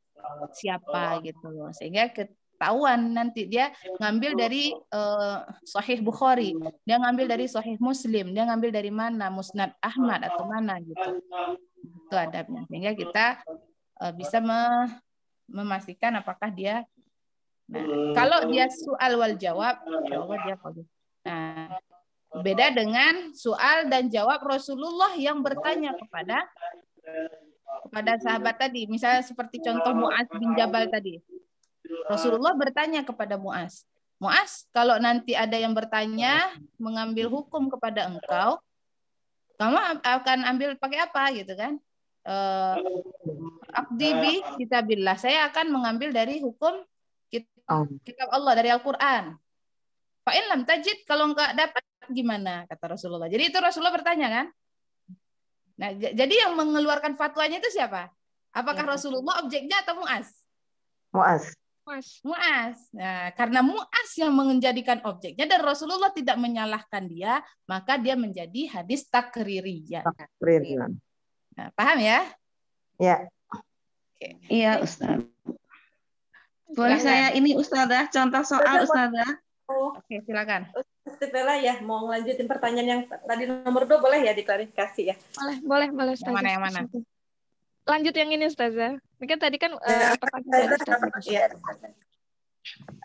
D: siapa gitu sehingga ke, ketahuan nanti dia ngambil dari uh, Sahih Bukhari, dia ngambil dari Sahih Muslim, dia ngambil dari mana Musnad Ahmad atau mana gitu. Itu adabnya. Sehingga kita uh, bisa me memastikan apakah dia
E: nah, kalau dia soal
D: wal jawab, jawab dia Nah, beda dengan soal dan jawab Rasulullah yang bertanya kepada kepada sahabat tadi, misalnya seperti contoh Muaz bin Jabal tadi Rasulullah bertanya kepada Muas, Muas, kalau nanti ada yang bertanya mengambil hukum kepada engkau, kamu akan ambil pakai apa gitu kan? Uh, eh, kita bilah Saya akan mengambil dari hukum kitab Allah dari Al-Qur'an. Pak lam tajid kalau enggak dapat gimana kata Rasulullah. Jadi itu Rasulullah bertanya kan? Nah, jadi yang mengeluarkan fatwanya itu siapa? Apakah ya. Rasulullah objeknya atau muas muas Muas. Muas. Nah, karena Muas yang menjadikan objeknya dan Rasulullah tidak menyalahkan dia, maka dia menjadi hadis takririyah.
A: Takririyah.
D: Nah, paham ya? Ya. Okay. Iya, Ustaz.
B: Boleh silakan. saya ini Ustazah contoh soal Ustazah? Oh. Oke, silakan. Ustazah ya, mau lanjutin pertanyaan yang tadi nomor dua boleh ya diklarifikasi ya? Boleh, boleh, boleh. Yang mana yang mana? lanjut yang ini Ustazah. mungkin kan tadi kan uh, pertanyaan ya.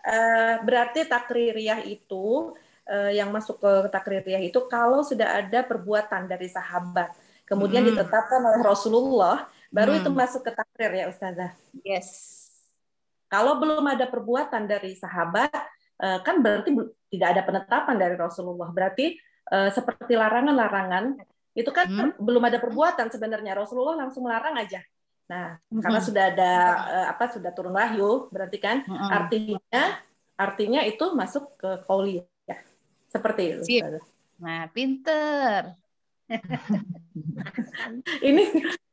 B: Uh, berarti takririyah
F: itu uh, yang masuk ke takririyah itu kalau sudah ada perbuatan dari sahabat, kemudian hmm. ditetapkan oleh Rasulullah, baru hmm. itu masuk ke takrir ya Ustazah. Yes. Kalau belum ada perbuatan dari sahabat, kan berarti tidak ada penetapan dari Rasulullah. Berarti uh, seperti larangan-larangan itu kan hmm. belum ada perbuatan sebenarnya. Rasulullah langsung melarang aja. Nah, hmm. karena sudah ada eh, apa sudah turun wahyu, berarti kan hmm. artinya artinya itu masuk ke kauli
D: ya. Seperti itu. Iya. Siap. Nah, pinter. Ini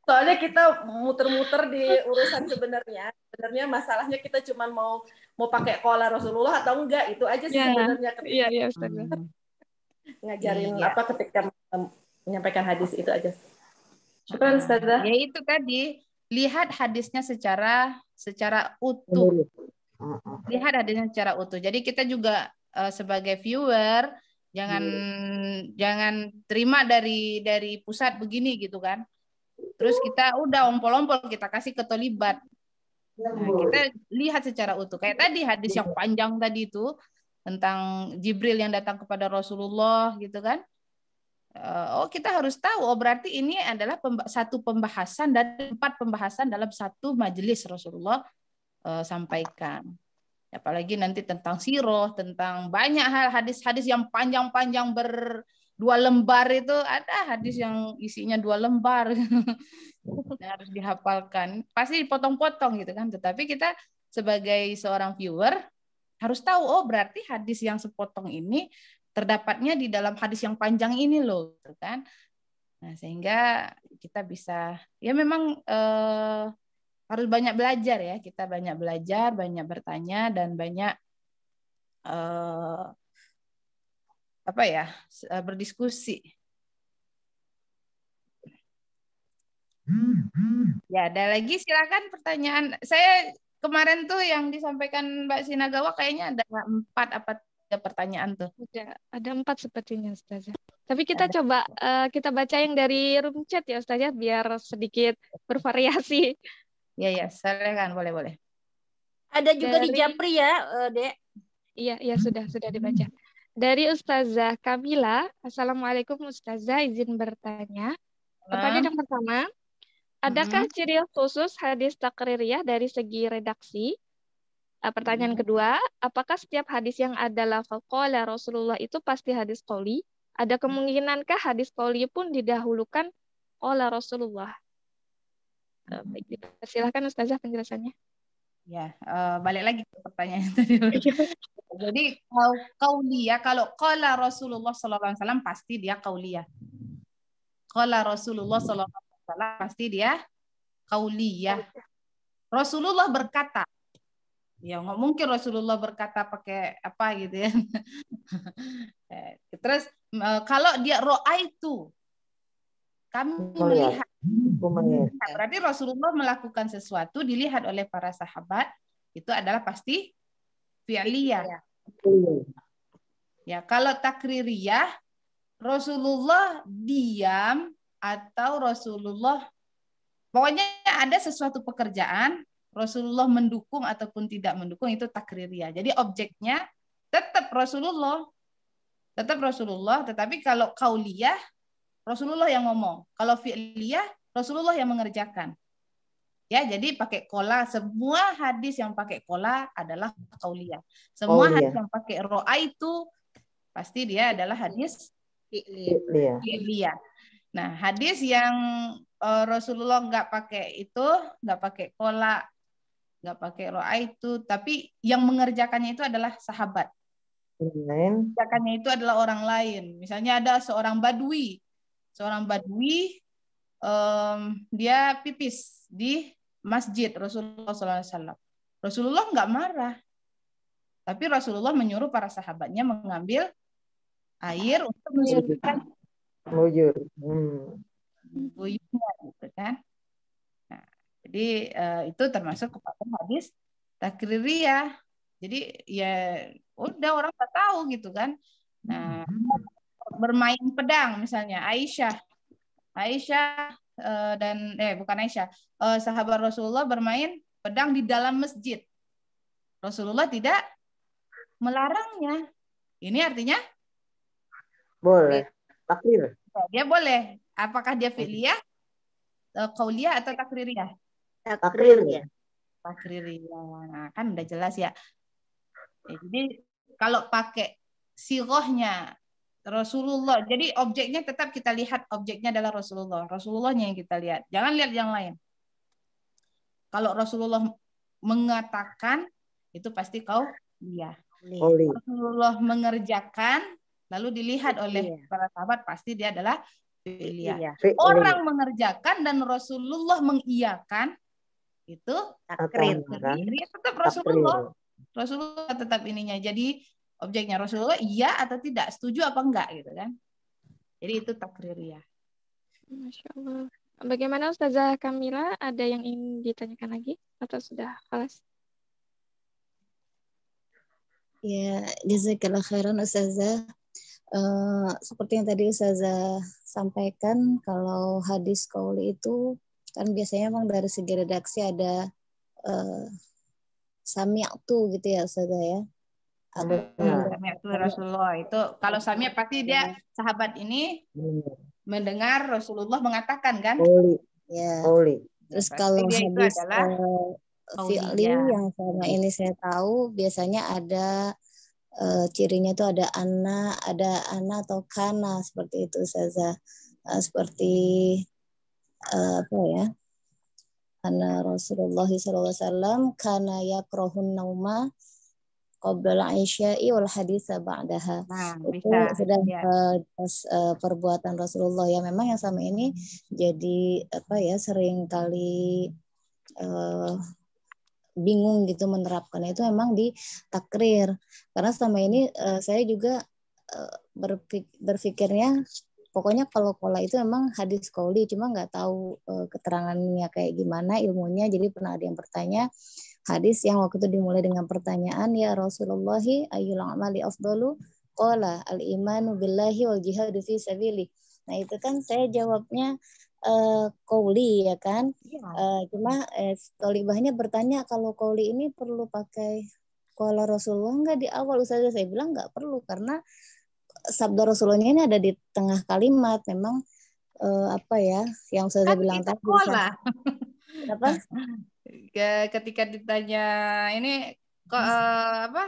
D: soalnya kita muter-muter di urusan
F: sebenarnya sebenarnya masalahnya kita cuma mau mau pakai kola Rasulullah atau enggak itu aja sih iya. sebenarnya Iya. Iya.
D: ngajarin yeah.
F: apa ketika menyampaikan hadis itu aja.
D: Syukran iya. Ya itu tadi, lihat hadisnya secara secara
E: utuh.
D: Lihat hadisnya secara utuh. Jadi kita juga uh, sebagai viewer jangan hmm. jangan terima dari dari pusat begini gitu kan. Terus kita udah ompol-ompol kita kasih ke tolibat. Nah, iya. kita lihat secara utuh. Kayak tadi hadis yang panjang tadi itu tentang Jibril yang datang kepada Rasulullah gitu kan. Eh, oh kita harus tahu oh berarti ini adalah satu pembahasan dan empat pembahasan dalam satu majelis Rasulullah eh, sampaikan. Apalagi nanti tentang siroh, tentang banyak hal hadis-hadis yang panjang-panjang berdua lembar itu ada hadis yang isinya dua lembar harus dihafalkan pasti dipotong-potong gitu kan tetapi kita sebagai seorang viewer harus tahu oh berarti hadis yang sepotong ini terdapatnya di dalam hadis yang panjang ini loh, gitu kan? Nah, sehingga kita bisa ya memang eh, harus banyak belajar ya, kita banyak belajar, banyak bertanya dan banyak eh, apa ya, eh, berdiskusi. Ya, ada lagi silakan pertanyaan. Saya kemarin tuh yang disampaikan Mbak Sinagawa kayaknya ada empat apa ada pertanyaan
B: tuh. ada ada empat sepertinya Ustazah. Tapi kita ada. coba uh, kita baca yang dari room chat ya Ustazah biar sedikit bervariasi. Iya, ya, silakan boleh boleh. Ada juga dari... di Japri ya, uh, Dek. Iya, iya sudah sudah dibaca. Dari Ustazah Kamila, Assalamualaikum Ustazah, izin bertanya. Pertanyaan yang pertama, adakah mm-hmm. ciri khusus hadis takririyah dari segi redaksi? Eh, pertanyaan hmm. kedua, apakah setiap hadis yang ada lafal qala Rasulullah itu pasti hadis qoli? Ada hmm. kemungkinankah hadis qoli pun didahulukan qala Rasulullah? Eh, hmm. Baik, silahkan Ustazah penjelasannya. Ya, uh,
D: balik lagi ke pertanyaan tadi.
B: Jadi kalau kauli
D: ya, kalau qala Rasulullah sallallahu alaihi wasallam pasti dia kauli ya. Qala Rasulullah sallallahu alaihi wasallam pasti dia kauli ya. Rasulullah berkata, ya nggak mungkin Rasulullah berkata pakai apa gitu ya. Eh, terus eh, kalau dia roa itu kami melihat, nah, Berarti Rasulullah melakukan sesuatu dilihat oleh para sahabat itu adalah pasti fi'liyah. Ya. ya, kalau takririyah Rasulullah diam atau Rasulullah pokoknya ada sesuatu pekerjaan Rasulullah mendukung ataupun tidak mendukung itu takriria. Ya. Jadi objeknya tetap Rasulullah. Tetap Rasulullah, tetapi kalau kauliyah Rasulullah yang ngomong. Kalau fi'liyah Rasulullah yang mengerjakan. Ya, jadi pakai kola. Semua hadis yang pakai kola adalah kauliyah. Semua oh, iya. hadis yang pakai roa itu pasti dia adalah hadis fi'liyah. Nah, hadis yang eh, Rasulullah nggak pakai itu, nggak pakai kola, nggak pakai roa ah, itu tapi yang mengerjakannya itu adalah sahabat
E: mengerjakannya
D: itu adalah orang lain misalnya ada seorang badui seorang badui um, dia pipis di masjid Rasulullah SAW Rasulullah nggak marah tapi Rasulullah menyuruh para sahabatnya mengambil air untuk menyucikan buyur hmm. buyurnya gitu kan jadi uh, itu termasuk kepada hadis takririyah. Jadi ya udah orang tak tahu gitu kan. Nah, hmm. bermain pedang misalnya Aisyah. Aisyah uh, dan eh bukan Aisyah, uh, sahabat Rasulullah bermain pedang di dalam masjid. Rasulullah tidak melarangnya. Ini artinya
A: boleh. Takrir.
D: Dia boleh. Apakah dia filia, kaulia atau takririah? Eh, Riri ya? ya nah, kan udah jelas ya. ya jadi kalau pakai sirohnya Rasulullah jadi objeknya tetap kita lihat objeknya adalah Rasulullah Rasulullahnya yang kita lihat jangan lihat yang lain kalau Rasulullah mengatakan itu pasti kau iya Rasulullah mengerjakan lalu dilihat iya. oleh para sahabat pasti dia adalah pilihan. Iya. Orang iya. mengerjakan dan Rasulullah mengiyakan itu takrit.
E: Ya tetap Rasulullah.
D: Rasulullah tetap ininya. Jadi objeknya Rasulullah iya atau tidak, setuju apa enggak gitu kan. Jadi itu takrir ya.
B: Masya Allah. Bagaimana Ustazah Kamila? Ada yang ingin ditanyakan lagi atau sudah kelas?
G: Ya, jazakallah khairan Ustazah. Uh, seperti yang tadi Ustazah sampaikan, kalau hadis kauli itu kan biasanya emang dari segi redaksi ada uh, tuh gitu ya saudara ya aku
C: samiak
D: tuh Rasulullah itu kalau samiak pasti dia sahabat ini hmm. mendengar Rasulullah mengatakan kan
A: Oli. ya Oli. terus pasti kalau hadis adalah
D: uh, fi'li
A: ya. yang
G: selama ini saya tahu biasanya ada uh, cirinya tuh ada anak ada ana atau kana seperti itu saza uh, seperti Eh, apa ya karena Rasulullah SAW karena ya krohun nauma qabla Aisyah wal haditsa ba'daha. Nah, itu sudah ya. uh, perbuatan Rasulullah ya memang yang sama ini jadi apa ya sering kali uh, bingung gitu menerapkan itu memang di takrir karena selama ini uh, saya juga uh, berpik berpikirnya pokoknya kalau kola itu memang hadis kauli cuma nggak tahu uh, keterangannya kayak gimana ilmunya jadi pernah ada yang bertanya hadis yang waktu itu dimulai dengan pertanyaan ya Rasulullah ayyul amali afdalu qala al imanu billahi wal jihadu fi sabili nah itu kan saya jawabnya uh, kauli ya kan ya. Uh, cuma eh, tolibahnya bertanya kalau kauli ini perlu pakai kola Rasulullah nggak di awal usaha saya bilang nggak perlu karena sabda Rasulullah ini ada di tengah kalimat memang eh, apa ya yang saya kan bilang tadi apa
D: apa ketika ditanya ini kok hmm. eh, apa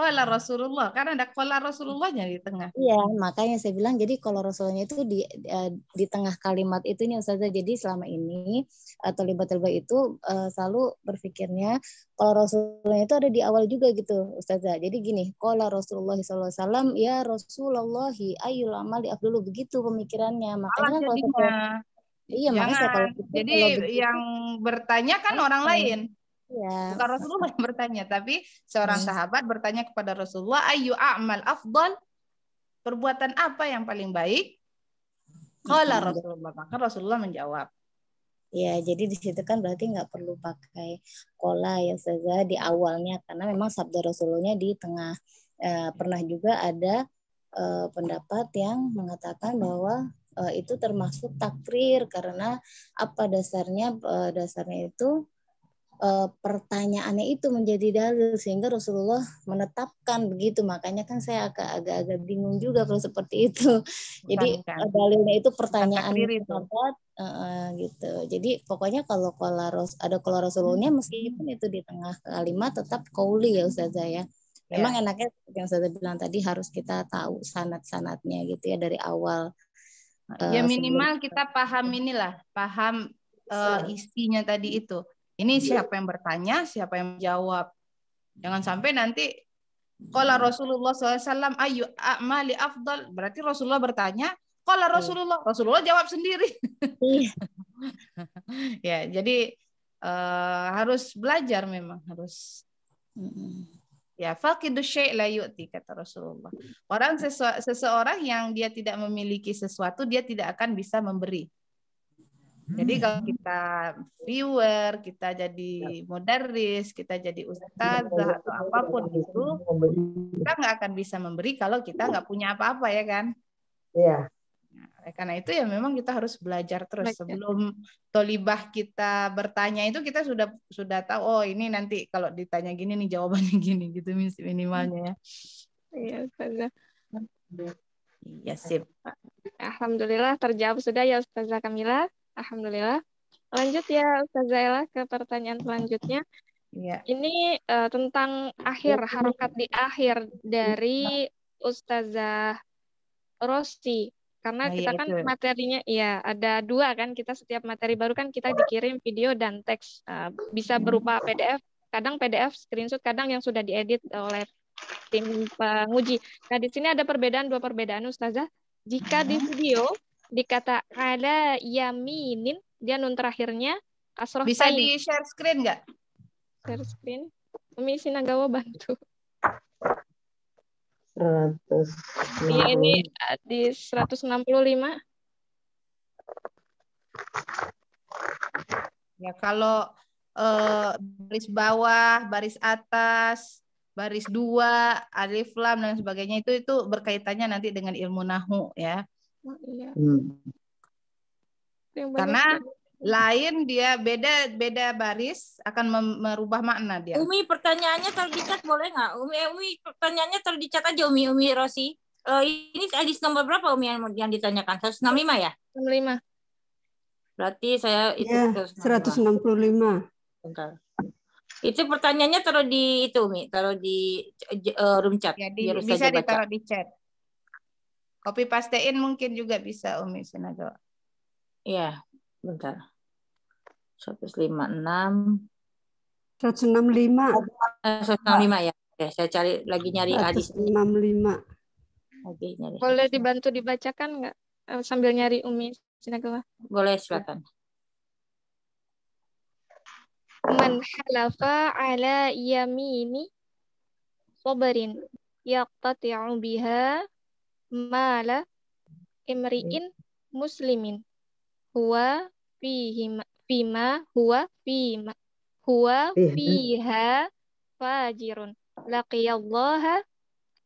D: Kola Rasulullah, karena ada kola Rasulullahnya di tengah. Iya,
G: makanya saya bilang jadi kola Rasulullahnya itu di eh, di tengah kalimat itu nih Ustazah. Jadi selama ini atau eh, libat-libat itu eh, selalu berpikirnya kola Rasulullah itu ada di awal juga gitu Ustazah. Jadi gini, kola Rasulullah SAW, ya Rasulullah, ayul amali dulu begitu pemikirannya. Makanya kalau Iya, makanya kalau, jadi yang
D: bertanya kan iya. orang lain. Yeah. Bukan Rasulullah yang bertanya, tapi seorang hmm. sahabat bertanya kepada Rasulullah, "Ayu a'mal afdal?" Perbuatan apa yang paling baik? Kala hmm.
F: Rasulullah. Maka
G: Rasulullah menjawab, Ya, jadi di situ kan berarti nggak perlu pakai kola ya saja di awalnya karena memang sabda Rasulullah di tengah. e, pernah juga ada e, pendapat yang mengatakan bahwa e, itu termasuk takrir karena apa dasarnya e, dasarnya itu uh, pertanyaannya itu menjadi dalil sehingga Rasulullah menetapkan begitu makanya kan saya agak-agak bingung juga kalau seperti itu jadi eh, dalilnya itu pertanyaan pendapat uh, eh, gitu jadi pokoknya kalau kalau ada kalau Rasulullahnya meskipun itu di tengah kalimat tetap kauli ya Ustazah ya, ya. memang ya. enaknya yang saya bilang tadi harus kita tahu sanat-sanatnya gitu ya dari awal ya minimal
D: kita paham ya. inilah paham uh, isinya tadi itu ini iya. siapa yang bertanya, siapa yang menjawab. Jangan sampai nanti kalau hmm. Rasulullah SAW ayu amali afdal berarti Rasulullah bertanya kalau iya. Rasulullah Rasulullah jawab sendiri. Iya. ya jadi uh, harus belajar memang harus hmm. ya fakidu syekh la yu'ti kata Rasulullah. Orang sesu- seseorang yang dia tidak memiliki sesuatu dia tidak akan bisa memberi. Jadi hmm. kalau kita viewer, kita jadi ya. moderis, kita jadi iya, ustaz atau apapun itu, kita nggak akan bisa memberi kalau kita nggak punya apa-apa ya kan? Iya. Nah, karena itu ya memang kita harus belajar terus belajar. sebelum tolibah kita bertanya itu kita sudah sudah tahu oh ini nanti kalau ditanya gini nih jawabannya gini gitu minimalnya ya. Iya, Ustazah.
C: Iya, sip.
B: Alhamdulillah terjawab sudah ya Ustazah Kamila. Alhamdulillah. Lanjut ya Ustazah Ella ke pertanyaan selanjutnya. Ya. Ini uh, tentang akhir iya, harokat di akhir dari Ustazah Rosi. Karena nah, kita ya, kan itu. materinya ya ada dua kan kita setiap materi baru kan kita dikirim video dan teks uh, bisa berupa PDF, kadang PDF screenshot, kadang yang sudah diedit oleh tim penguji. Nah, di sini ada perbedaan dua perbedaan Ustazah. Jika di video dikata ada yaminin dia nun terakhirnya kasroh bisa di share screen nggak share screen Umi Sinagawa bantu
E: seratus iya ini
B: di lima
D: ya kalau eh, baris bawah baris atas baris dua alif lam dan sebagainya itu itu berkaitannya nanti dengan ilmu nahu ya
E: Oh, iya. Hmm.
D: Karena lain dia beda beda baris akan merubah makna
B: dia.
C: Umi pertanyaannya terdicat boleh nggak? Umi eh, Umi pertanyaannya terdicat aja Umi Umi Rosi. Uh, ini tadi nomor berapa Umi yang, yang ditanyakan? 165 ya? 165. Berarti saya itu ya, 165. 165. lima. Itu pertanyaannya taruh di itu Umi, taruh di uh, room chat. Jadi, bisa ditaruh di chat.
D: Copy pastein mungkin juga bisa Umi Sinaga.
C: Iya, bentar. 156 165. 165 ya. Oke, saya cari lagi nyari Adis. 165. Lagi nyari. Boleh
B: dibantu dibacakan nggak eh, sambil nyari Umi Sinaga?
C: Boleh, silakan.
B: Man halafa ala yamini sabarin yaqtati'u biha mala hmm. imri'in muslimin huwa fihi fima huwa fima huwa fiha fajirun laqiyallaha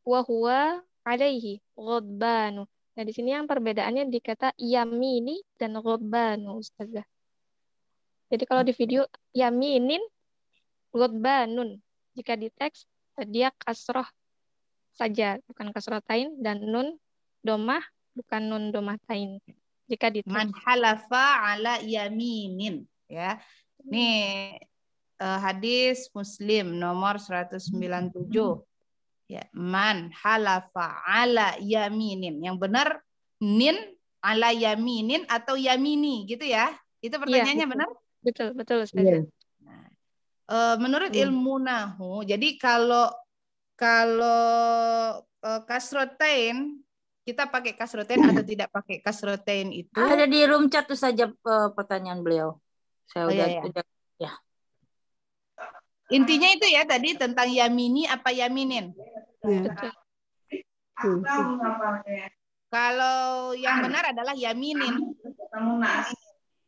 B: wa huwa alaihi ghadbanu. Nah, di sini yang perbedaannya di kata yamini dan ghadbanu, Ustazah. Jadi kalau di video yaminin ghadbanun. Jika di teks dia kasroh saja, bukan kasrotain dan nun domah bukan nun domatain. Jika di man halafa ala yaminin ya. Ini uh, hadis
D: Muslim nomor 197. Ya, man halafa ala yaminin. Yang benar nin ala yaminin atau yamini gitu ya. Itu iya, pertanyaannya ya, betul. benar? Betul, betul Ustaz. Iya. Nah, eh, menurut hmm. ilmu nahu, jadi kalau kalau uh, kasrotain kita pakai kasrotain atau hmm. tidak pakai kasrotain itu ada
C: di room chat tuh saja uh, pertanyaan beliau saya oh, iya, udah, iya, iya. ya
D: intinya itu ya tadi tentang yamini apa yaminin iya. kalau yang benar adalah yaminin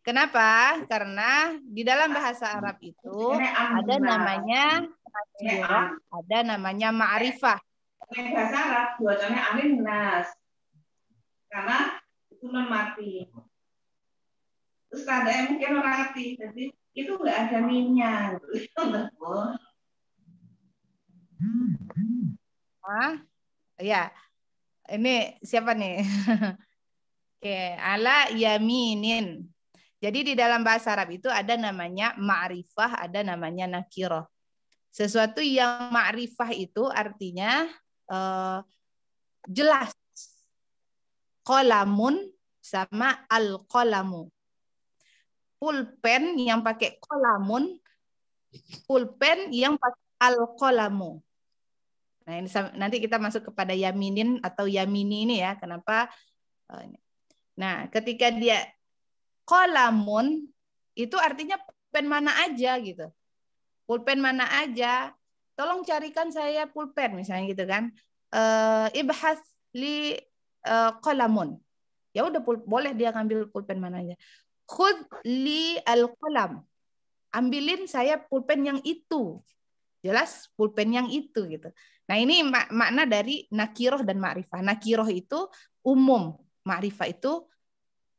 D: kenapa karena di dalam bahasa Arab itu ada namanya Ya. Ada namanya ma'rifah. Yang bahasa Arab buatannya alim nas. Karena itu non mati.
F: Terus ada yang mungkin orang mati. Jadi itu nggak ada minyak. Itu betul.
D: Ah, ya. Ini siapa nih? Oke, ala yaminin. Jadi di dalam bahasa Arab itu ada namanya ma'rifah, ada namanya nakiroh. Sesuatu yang ma'rifah itu artinya uh, jelas. Kolamun sama al-kolamu. Pulpen yang pakai kolamun, pulpen yang pakai al-kolamu. Nah, ini nanti kita masuk kepada yaminin atau yamini ini ya. Kenapa? Eh, nah, ketika dia kolamun itu artinya pulpen mana aja gitu pulpen mana aja tolong carikan saya pulpen misalnya gitu kan uh, ibhas li uh, ya udah boleh dia ngambil pulpen mana aja khud li al kolam ambilin saya pulpen yang itu jelas pulpen yang itu gitu nah ini mak makna dari nakiroh dan ma'rifah nakiroh itu umum ma'rifah itu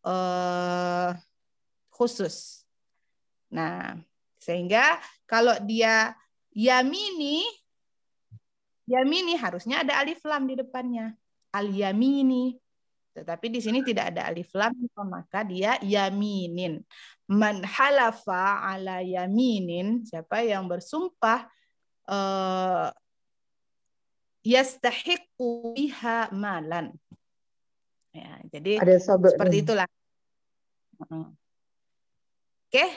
D: uh, khusus nah sehingga kalau dia yamini, yamini harusnya ada alif lam di depannya. Al yamini. Tetapi di sini tidak ada alif lam, maka dia yaminin. Man halafa ala yaminin, siapa yang bersumpah uh, eh, yastahiku biha malan. Ya, jadi ada seperti itulah. Oke,
B: okay.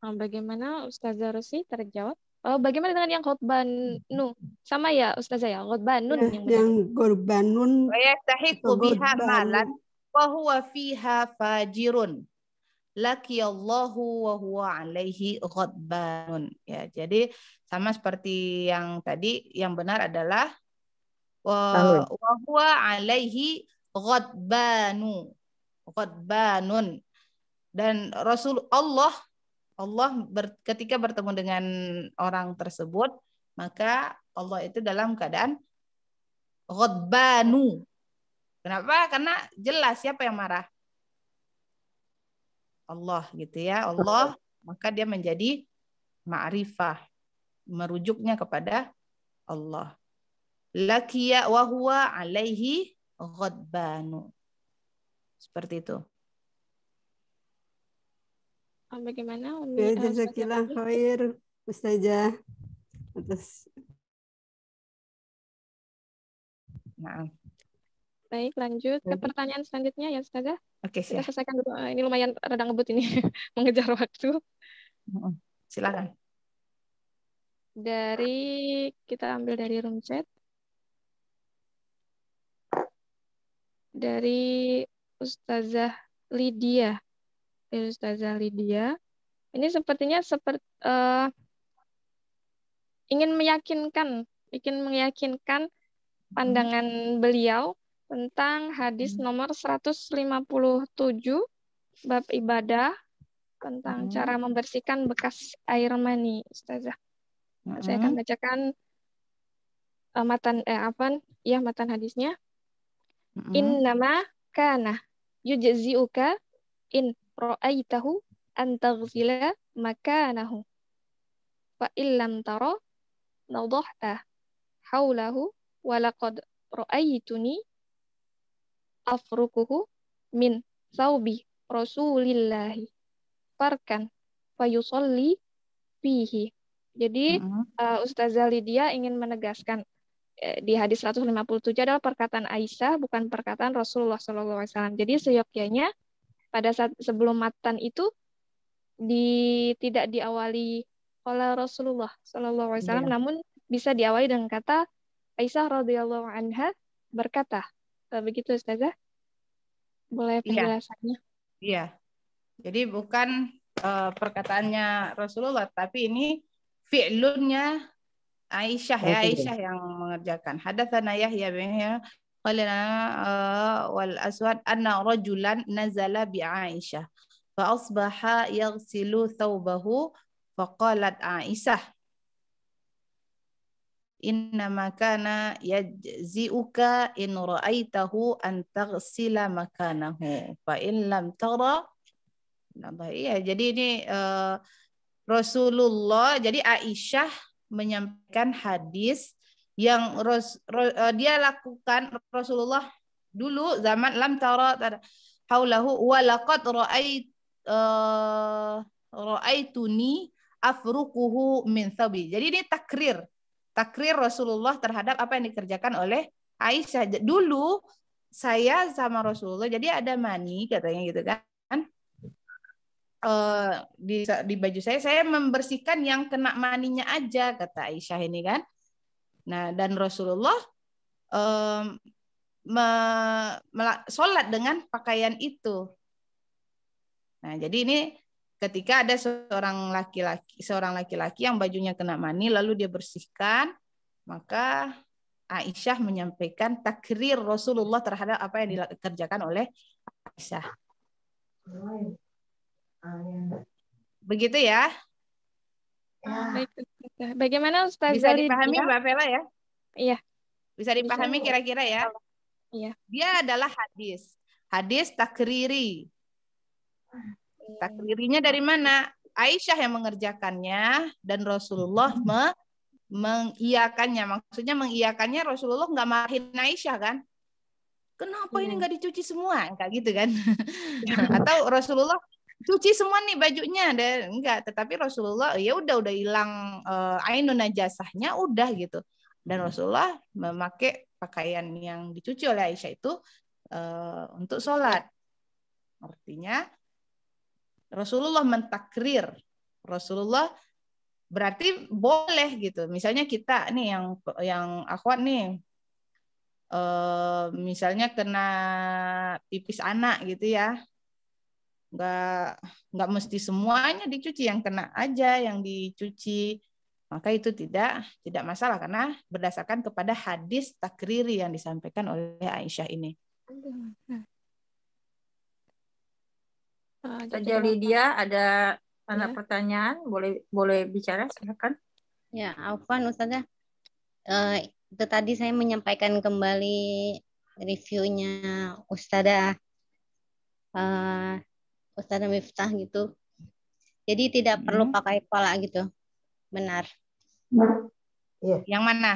B: Nah, bagaimana Ustazah Rosi terjawab? Oh, bagaimana dengan yang khotban nun? Sama ya Ustazah ya, khotban nun ya, yang benar. Yang khotban nun. Ya, yastahiqu biha malan wa huwa
D: fiha fajirun. Lakiyallahu wa huwa alaihi khotbanun. Ya, jadi sama seperti yang tadi yang benar adalah wa, wa huwa alaihi khotbanu. Khotbanun. Dan Rasul Allah Allah ber, ketika bertemu dengan orang tersebut maka Allah itu dalam keadaan ghadbanu. Kenapa? Karena jelas siapa yang marah. Allah gitu ya. Allah maka dia menjadi ma'rifah merujuknya kepada Allah. Lakiya wa huwa alaihi ghadbanu. Seperti itu.
B: Ah, bagaimana Umi? Ya, eh, jazakillah khair
E: Ustazah atas
B: Nah. Baik, lanjut ke pertanyaan selanjutnya ya Ustazah. Oke, siap. Kita selesaikan dulu. Ah, ini lumayan rada ngebut ini, mengejar waktu. Silakan. Dari kita ambil dari room chat. Dari Ustazah Lydia dari Ustazah Lydia. Ini sepertinya seperti uh, eh, ingin meyakinkan, ingin meyakinkan pandangan beliau tentang hadis hmm. nomor 157 bab ibadah tentang hmm. cara membersihkan bekas air mani, Ustazah. Hmm. Saya akan hmm. bacakan uh, matan eh apa? Ya, matan hadisnya. Hmm. Innama kana yujzi'uka in ra'aitahu an taghzila makanahu fa illam tara nadhahta hawlahu wa laqad ra'aituni afrukuhu min saubi rasulillahi farkan yusalli fihi. Jadi mm-hmm. uh, Ustazah Lydia ingin menegaskan eh, di hadis 157 adalah perkataan Aisyah bukan perkataan Rasulullah SAW. Jadi seyogyanya pada saat sebelum matan itu di tidak diawali oleh Rasulullah Shallallahu Alaihi Wasallam, ya. namun bisa diawali dengan kata Aisyah radhiyallahu anha berkata, eh, begitu saja. Boleh iya. penjelasannya?
D: Iya. Jadi bukan uh, perkataannya Rasulullah, tapi ini fi'lunnya Aisyah ya, Aisyah yang mengerjakan. Hadatsana Yahya bin qala eh, wal aswad anna rajulan nazala bi Aisyah fa asbaha yaghsilu thawbahu faqalat Aisyah Inna makana yajzi'uka in ra'aitahu an taghsila makanahu fa in lam tara Iya, jadi ini uh, Rasulullah, jadi Aisyah menyampaikan hadis yang Ros, Ros, uh, eh, dia lakukan Rasulullah dulu zaman lam tara haulahu wa laqad ra'ait uh, ra'aituni afruquhu min thabi. Jadi ini takrir. Takrir Rasulullah terhadap apa yang dikerjakan oleh Aisyah. Dulu saya sama Rasulullah jadi ada mani katanya gitu kan. Uh, di, di baju saya saya membersihkan yang kena maninya aja kata Aisyah ini kan Nah, dan Rasulullah um, me, sholat dengan pakaian itu. Nah, jadi ini ketika ada seorang laki-laki, seorang laki-laki yang bajunya kena mani, lalu dia bersihkan, maka Aisyah menyampaikan takrir Rasulullah terhadap apa yang dikerjakan oleh Aisyah.
B: Ya. Ah, ya. Begitu ya. Ya. Ah, bagaimana Ustaz Bisa dipahami Mbak Vela ya? Iya. Bisa
E: dipahami kira-kira ya?
D: Iya. iya. Dia adalah hadis. Hadis takriri. Takririnya dari mana? Aisyah yang mengerjakannya dan Rasulullah me mengiyakannya. Maksudnya mengiyakannya Rasulullah nggak marahin Aisyah kan? Kenapa ini iya. nggak dicuci semua? Kayak gitu kan? Atau Rasulullah cuci semua nih bajunya dan enggak tetapi Rasulullah ya udah udah hilang uh, ainun najasahnya udah gitu dan hmm. Rasulullah memakai pakaian yang dicuci oleh Aisyah itu uh, untuk sholat artinya Rasulullah mentakrir Rasulullah berarti boleh gitu misalnya kita nih yang yang akhwat nih uh, misalnya kena pipis anak gitu ya nggak nggak mesti semuanya dicuci yang kena aja yang dicuci maka itu tidak tidak masalah karena berdasarkan kepada hadis takriri yang disampaikan oleh Aisyah ini.
A: Saja Lydia
C: ada anak ya. pertanyaan boleh boleh bicara silakan.
A: Ya, Alfan Ustazah. uh, itu tadi saya menyampaikan kembali reviewnya Ustazah. Uh, Ustaz Miftah gitu. Jadi tidak hmm. perlu pakai pola gitu. Benar. Ya. Yang mana?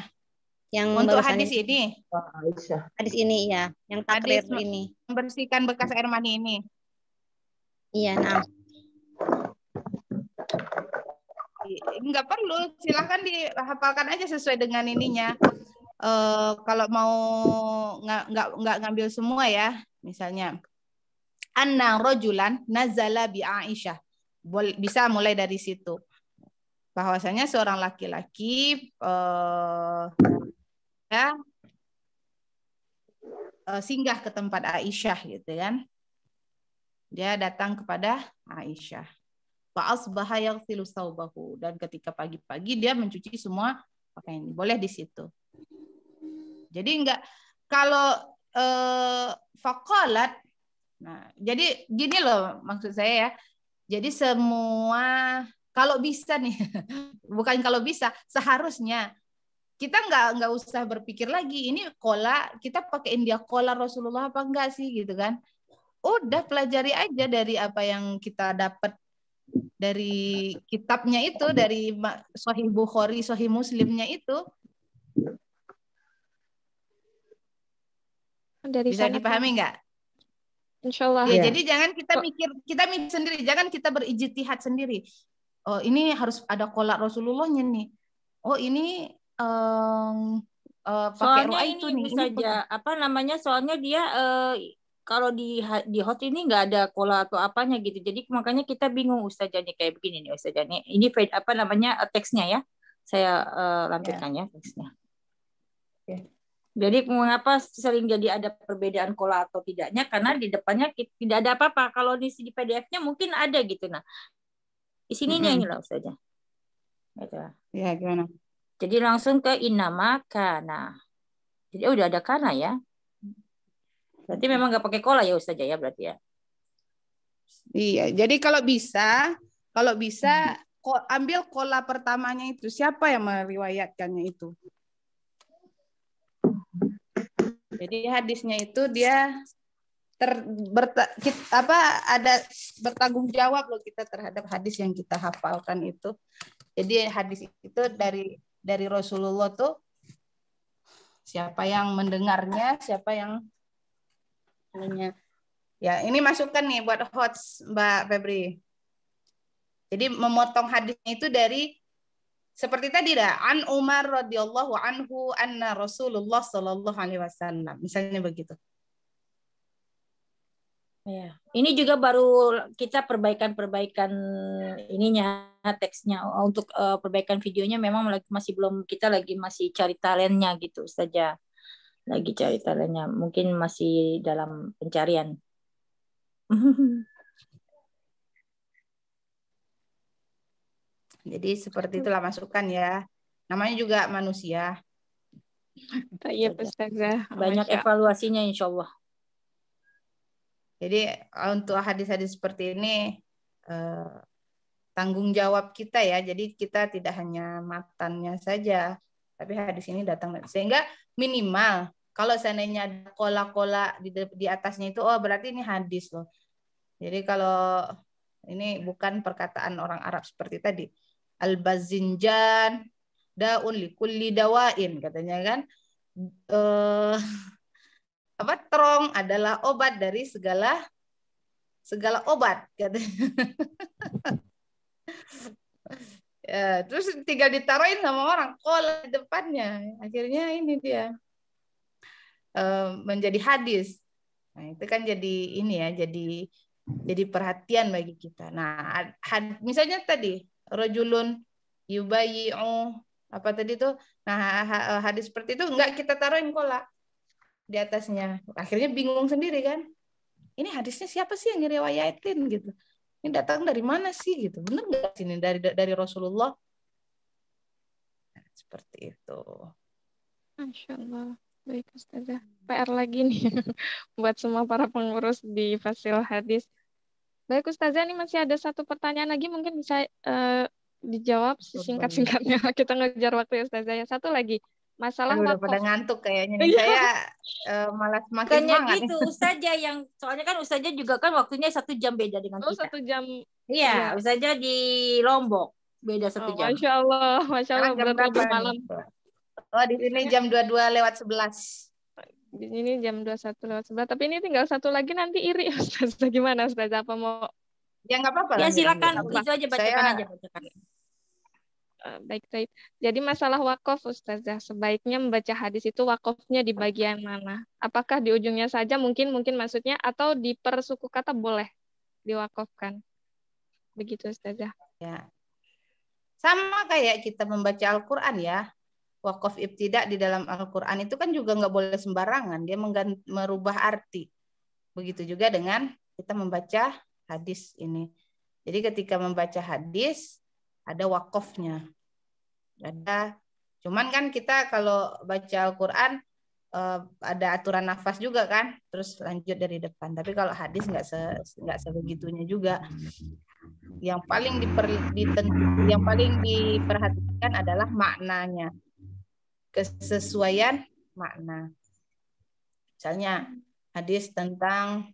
A: Yang untuk hadis ini. Hadis ini ya, yang takrir ini.
D: Membersihkan bekas air mani ini. Iya, nah. Enggak perlu, silahkan dihafalkan aja sesuai dengan ininya. Uh, kalau mau nggak nggak ngambil semua ya, misalnya anna rojulan nazala bi Aisyah. Bisa mulai dari situ. Bahwasanya seorang laki-laki uh, ya, eh, singgah ke tempat Aisyah gitu kan. Dia datang kepada Aisyah. Fa'asbaha filusau bahu Dan ketika pagi-pagi dia mencuci semua ini Boleh di situ. Jadi enggak kalau eh, fakolat Nah, jadi gini loh maksud saya ya. Jadi semua kalau bisa nih, bukan kalau bisa, seharusnya kita nggak nggak usah berpikir lagi ini kola kita pakaiin dia kola Rasulullah apa enggak sih gitu kan udah pelajari aja dari apa yang kita dapat dari kitabnya itu dari Sahih Bukhari Sahih Muslimnya itu dari bisa dipahami nggak Insya Allah. Ya, ya. Jadi jangan kita mikir, kita mikir sendiri, jangan kita berijtihad sendiri. Oh ini harus ada kolak Rasulullahnya nih. Oh ini um, uh, pakai soalnya ini itu nih. saja
C: apa namanya soalnya dia uh, kalau di di hot ini nggak ada kolak atau apanya gitu jadi makanya kita bingung ustazannya kayak begini nih ustazannya. ini apa namanya eh, teksnya ya saya uh, lampirkan yeah. ya teksnya. Okay. Ya. Jadi mengapa sering jadi ada perbedaan kola atau tidaknya? Karena di depannya tidak ada apa-apa. Kalau di, di PDF-nya mungkin ada gitu. Nah, di sini mm -hmm. ini langsung saja. Gitu. Ya gimana? Jadi langsung ke inama kana. Jadi oh, udah ada karena ya. Berarti memang nggak pakai kola ya Ustazah ya berarti ya.
D: Iya. Jadi kalau bisa, kalau bisa mm -hmm ambil kola pertamanya itu siapa yang meriwayatkannya itu Jadi hadisnya itu dia ter, berta, kita, apa ada bertanggung jawab loh kita terhadap hadis yang kita hafalkan itu. Jadi hadis itu dari dari Rasulullah tuh siapa yang mendengarnya, siapa yang namanya ya ini masukkan nih buat hots Mbak Febri. Jadi memotong hadisnya itu dari seperti tadi dah an Umar radhiyallahu anhu anna Rasulullah sallallahu alaihi wasallam misalnya begitu. Ya, ini juga baru
C: kita perbaikan-perbaikan ininya teksnya untuk uh, perbaikan videonya memang masih belum kita lagi masih cari talentnya gitu saja lagi cari talentnya mungkin masih dalam pencarian.
D: Jadi seperti itulah masukan ya. Namanya juga manusia. Iya, Banyak evaluasinya insya Allah. Jadi eh, untuk hadis-hadis seperti ini eh, tanggung jawab kita ya. Jadi kita tidak hanya matannya saja, tapi hadis ini datang sehingga minimal kalau seandainya ada kola-kola di atasnya itu oh berarti ini hadis loh. Jadi kalau ini bukan perkataan orang Arab seperti tadi. Al-Bazinjan, daun likulli dawain katanya kan. Eh, apa terong adalah obat dari segala segala obat katanya. ya, terus tinggal ditaruhin sama orang kol di depannya. Akhirnya ini dia eh, menjadi hadis. Nah, itu kan jadi ini ya, jadi jadi perhatian bagi kita. Nah, had, misalnya tadi rojulun yubayi'u apa tadi tuh nah eh, hadis seperti itu enggak kita taruhin kolak di atasnya akhirnya bingung sendiri kan ini hadisnya siapa sih yang diriwayatin gitu ini datang dari mana sih gitu bener nggak sini dari dari Rasulullah seperti itu
B: Masya Allah baik Ustazah PR lagi nih buat semua para pengurus di Fasil Hadis Baik Ustazah, ini masih ada satu pertanyaan lagi mungkin bisa uh, dijawab singkat-singkatnya. Kita ngejar waktu ya Ustazah. Ya, satu lagi. Masalah Aduh, udah pada ngantuk kayaknya nih. Iya. Saya uh, malas makin Kayaknya semangat. gitu,
C: Ustazah yang soalnya kan Ustazah juga kan waktunya satu jam beda dengan oh, kita. satu jam. Iya, ya. Ustazah di Lombok beda satu oh, jam. Masya
B: Allah, Masya Allah. Berapa malam? Oh, di sini jam 22 lewat 11 di sini jam satu lewat 11. Tapi ini tinggal satu lagi nanti iri Ustazah. Gimana Ustazah? Apa mau Ya nggak apa-apa. Ya silakan itu aja bacakan Saya... aja bacakan. Eh, baik, baik. Jadi masalah wakaf Ustazah, sebaiknya membaca hadis itu wakafnya di bagian mana? Apakah di ujungnya saja mungkin mungkin maksudnya atau di per suku kata boleh diwakafkan? Begitu Ustazah. Ya. Sama
D: kayak kita membaca Al-Qur'an ya wakaf ibtidak di dalam Al-Quran itu kan juga nggak boleh sembarangan. Dia merubah arti. Begitu juga dengan kita membaca hadis ini. Jadi ketika membaca hadis, ada wakofnya. Ada. Cuman kan kita kalau baca Al-Quran, eh, ada aturan nafas juga kan, terus lanjut dari depan. Tapi kalau hadis nggak se nggak sebegitunya juga. Yang paling diper, diten, yang paling diperhatikan adalah maknanya kesesuaian makna. Misalnya hadis tentang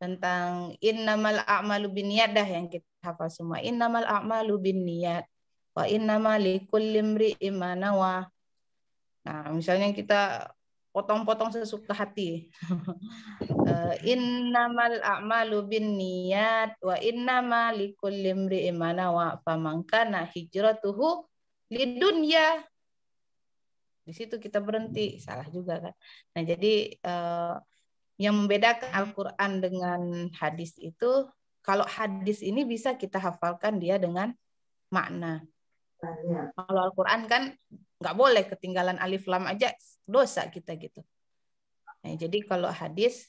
D: tentang innamal a'malu binniyat dah yang kita hafal semua. Innamal a'malu binniyat wa innama likulli imri'in ma Nah, misalnya kita potong-potong sesuka hati. Eh, innamal a'malu binniyat wa innama likulli imri'in ma nawa. Faman hijratuhu lidunya di situ kita berhenti salah juga kan nah jadi eh, yang membedakan Al-Quran dengan hadis itu kalau hadis ini bisa kita hafalkan dia dengan makna ya. kalau Al-Quran kan nggak boleh ketinggalan alif lam aja dosa kita gitu nah, jadi kalau hadis